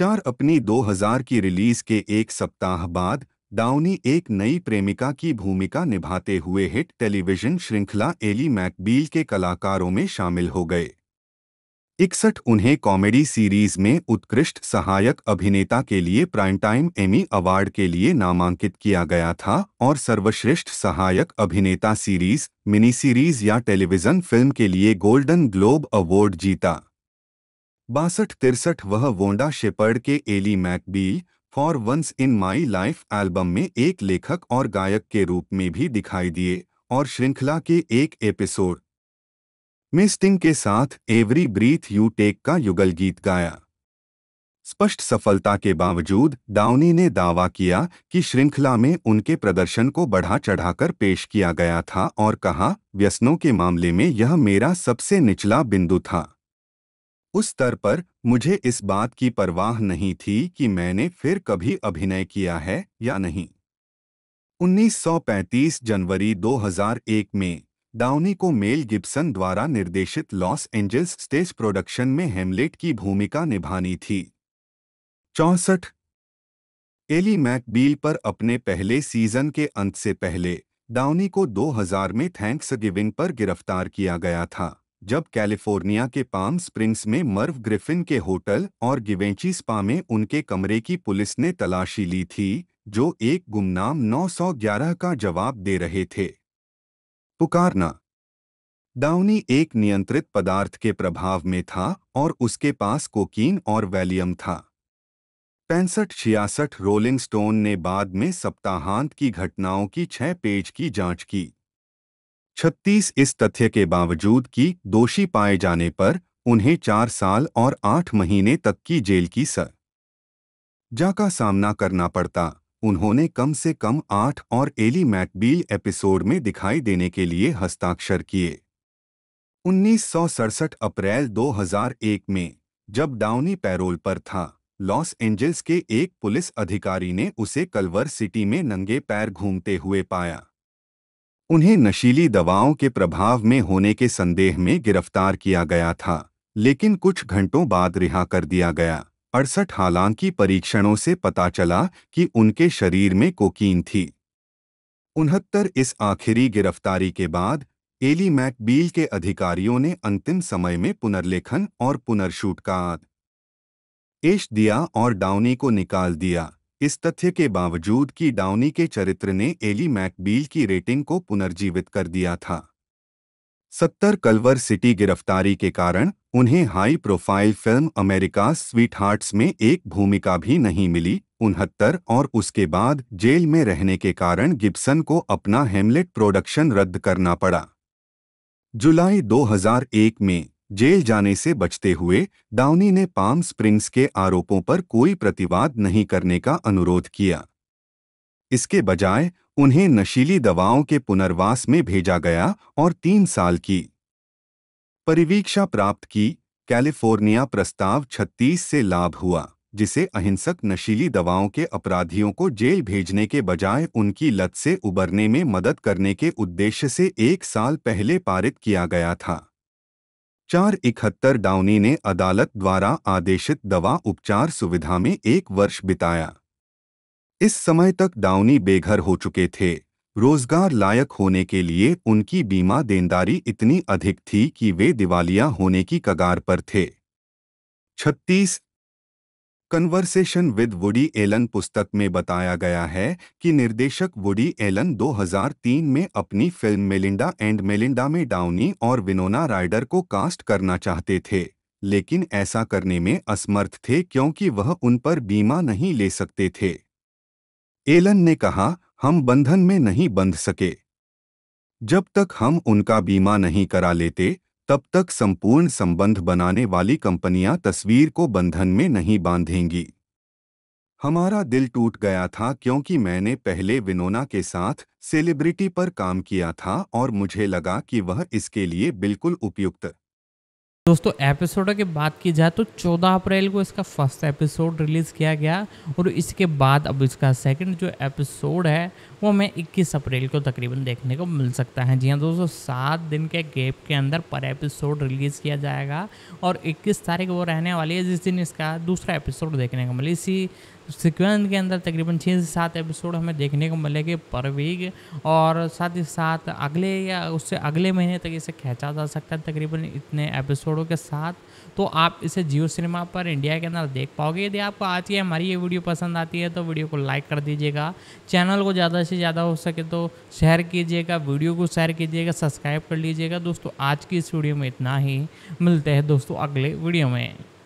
चार अपनी 2000 की रिलीज के एक सप्ताह बाद डाउनी एक नई प्रेमिका की भूमिका निभाते हुए हिट टेलीविजन श्रृंखला एली मैकबील के कलाकारों में शामिल हो गए इकसठ उन्हें कॉमेडी सीरीज में उत्कृष्ट सहायक अभिनेता के लिए प्राइम टाइम एमी अवार्ड के लिए नामांकित किया गया था और सर्वश्रेष्ठ सहायक अभिनेता सीरीज मिनी सीरीज या टेलीविजन फिल्म के लिए गोल्डन ग्लोब अवार्ड जीता बासठ तिरसठ वह वोंडा शेपर्ड के Ally McBeal for once in my life album में एक लेखक और गायक के रूप में भी दिखाई दिए और श्रृंखला के एक एपिसोड मिस्टिंग के साथ एवरी ब्रीथ यू टेक का युगल गीत गाया स्पष्ट सफलता के बावजूद डाउनी ने दावा किया कि श्रृंखला में उनके प्रदर्शन को बढ़ा चढ़ाकर पेश किया गया था और कहा व्यसनों के मामले में यह मेरा सबसे निचला बिंदु था उस स्तर पर मुझे इस बात की परवाह नहीं थी कि मैंने फिर कभी अभिनय किया है या नहीं 1935 जनवरी 2001 में डाउनी को मेल गिब्सन द्वारा निर्देशित लॉस एंजल्स स्टेज प्रोडक्शन में हेमलेट की भूमिका निभानी थी चौसठ एली मैकबील पर अपने पहले सीजन के अंत से पहले डाउनी को 2000 में थैंक्स गिविंग पर गिरफ्तार किया गया था जब कैलिफोर्निया के पाम स्प्रिंग्स में मर्व ग्रिफिन के होटल और गिवेंची स्पा में उनके कमरे की पुलिस ने तलाशी ली थी जो एक गुमनाम 911 का जवाब दे रहे थे पुकारना डाउनी एक नियंत्रित पदार्थ के प्रभाव में था और उसके पास कोकीन और वैलियम था पैंसठ छियासठ रोलिंग स्टोन ने बाद में सप्ताहांत की घटनाओं की छह पेज की जांच की छत्तीस इस तथ्य के बावजूद कि दोषी पाए जाने पर उन्हें चार साल और आठ महीने तक की जेल की सजा का सामना करना पड़ता उन्होंने कम से कम आठ और एली मैटबील एपिसोड में दिखाई देने के लिए हस्ताक्षर किए उन्नीस अप्रैल 2001 में जब डाउनी पैरोल पर था लॉस एंजल्स के एक पुलिस अधिकारी ने उसे कलवर सिटी में नंगे पैर घूमते हुए पाया उन्हें नशीली दवाओं के प्रभाव में होने के संदेह में गिरफ्तार किया गया था लेकिन कुछ घंटों बाद रिहा कर दिया गया अड़सठ हालांकि परीक्षणों से पता चला कि उनके शरीर में कोकीन थी उनहत्तर इस आखिरी गिरफ्तारी के बाद एली मैकबील के अधिकारियों ने अंतिम समय में पुनर्लेखन और पुनर्शूट का आद एश दिया और डाउनी को निकाल दिया इस तथ्य के बावजूद कि डाउनी के चरित्र ने एली मैकबील की रेटिंग को पुनर्जीवित कर दिया था सत्तर कलवर सिटी गिरफ्तारी के कारण उन्हें high profile film America sweet में एक भूमिका भी नहीं मिली उनहत्तर और उसके बाद जेल में रहने के कारण गिब्सन को अपना हेमलेट प्रोडक्शन रद्द करना पड़ा जुलाई 2001 में जेल जाने से बचते हुए डाउनी ने पाम स्प्रिंग्स के आरोपों पर कोई प्रतिवाद नहीं करने का अनुरोध किया इसके बजाय उन्हें नशीली दवाओं के पुनर्वास में भेजा गया और तीन साल की परिवीक्षा प्राप्त की कैलिफोर्निया प्रस्ताव 36 से लाभ हुआ जिसे अहिंसक नशीली दवाओं के अपराधियों को जेल भेजने के बजाय उनकी लत से उबरने में मदद करने के उद्देश्य से एक साल पहले पारित किया गया था चार इकहत्तर डाउनी ने अदालत द्वारा आदेशित दवा उपचार सुविधा में एक वर्ष बिताया इस समय तक डाउनी बेघर हो चुके थे रोजगार लायक होने के लिए उनकी बीमा देनदारी इतनी अधिक थी कि वे दिवालिया होने की कगार पर थे छत्तीस कन्वर्सेशन विद वुडी एलन पुस्तक में बताया गया है कि निर्देशक वुडी एलन 2003 में अपनी फिल्म मेलिंडा एंड मेलिंडा में डाउनी और विनोना राइडर को कास्ट करना चाहते थे लेकिन ऐसा करने में असमर्थ थे क्योंकि वह उन पर बीमा नहीं ले सकते थे एलन ने कहा हम बंधन में नहीं बंध सके जब तक हम उनका बीमा नहीं करा लेते तब तक संपूर्ण संबंध बनाने वाली कंपनियां तस्वीर को बंधन में नहीं बांधेंगी हमारा दिल टूट गया था क्योंकि मैंने पहले विनोना के साथ सेलिब्रिटी पर काम किया था और मुझे लगा कि वह इसके लिए बिल्कुल उपयुक्त दोस्तों एपिसोड की बात की जाए तो 14 अप्रैल को इसका फर्स्ट एपिसोड रिलीज़ किया गया और इसके बाद अब इसका सेकंड जो एपिसोड है वो हमें 21 अप्रैल को तकरीबन देखने को मिल सकता है जी हाँ दोस्तों सात दिन के गैप के अंदर पर एपिसोड रिलीज़ किया जाएगा और 21 तारीख वो रहने वाली है जिस दिन इसका दूसरा एपिसोड देखने को मिले इसी सिक्वेंस के अंदर तकरीबन छः से सात एपिसोड हमें देखने को मिलेंगे पर वीक और साथ ही साथ अगले या उससे अगले महीने तक इसे खींचा जा सकता है तकरीबन इतने एपिसोडों के साथ तो आप इसे जियो सिनेमा पर इंडिया के अंदर देख पाओगे यदि आपको आज की हमारी ये वीडियो पसंद आती है तो वीडियो को लाइक कर दीजिएगा चैनल को ज़्यादा से ज़्यादा हो सके तो शेयर कीजिएगा वीडियो को शेयर कीजिएगा सब्सक्राइब कर लीजिएगा दोस्तों आज की इस वीडियो में इतना ही मिलते हैं दोस्तों अगले वीडियो में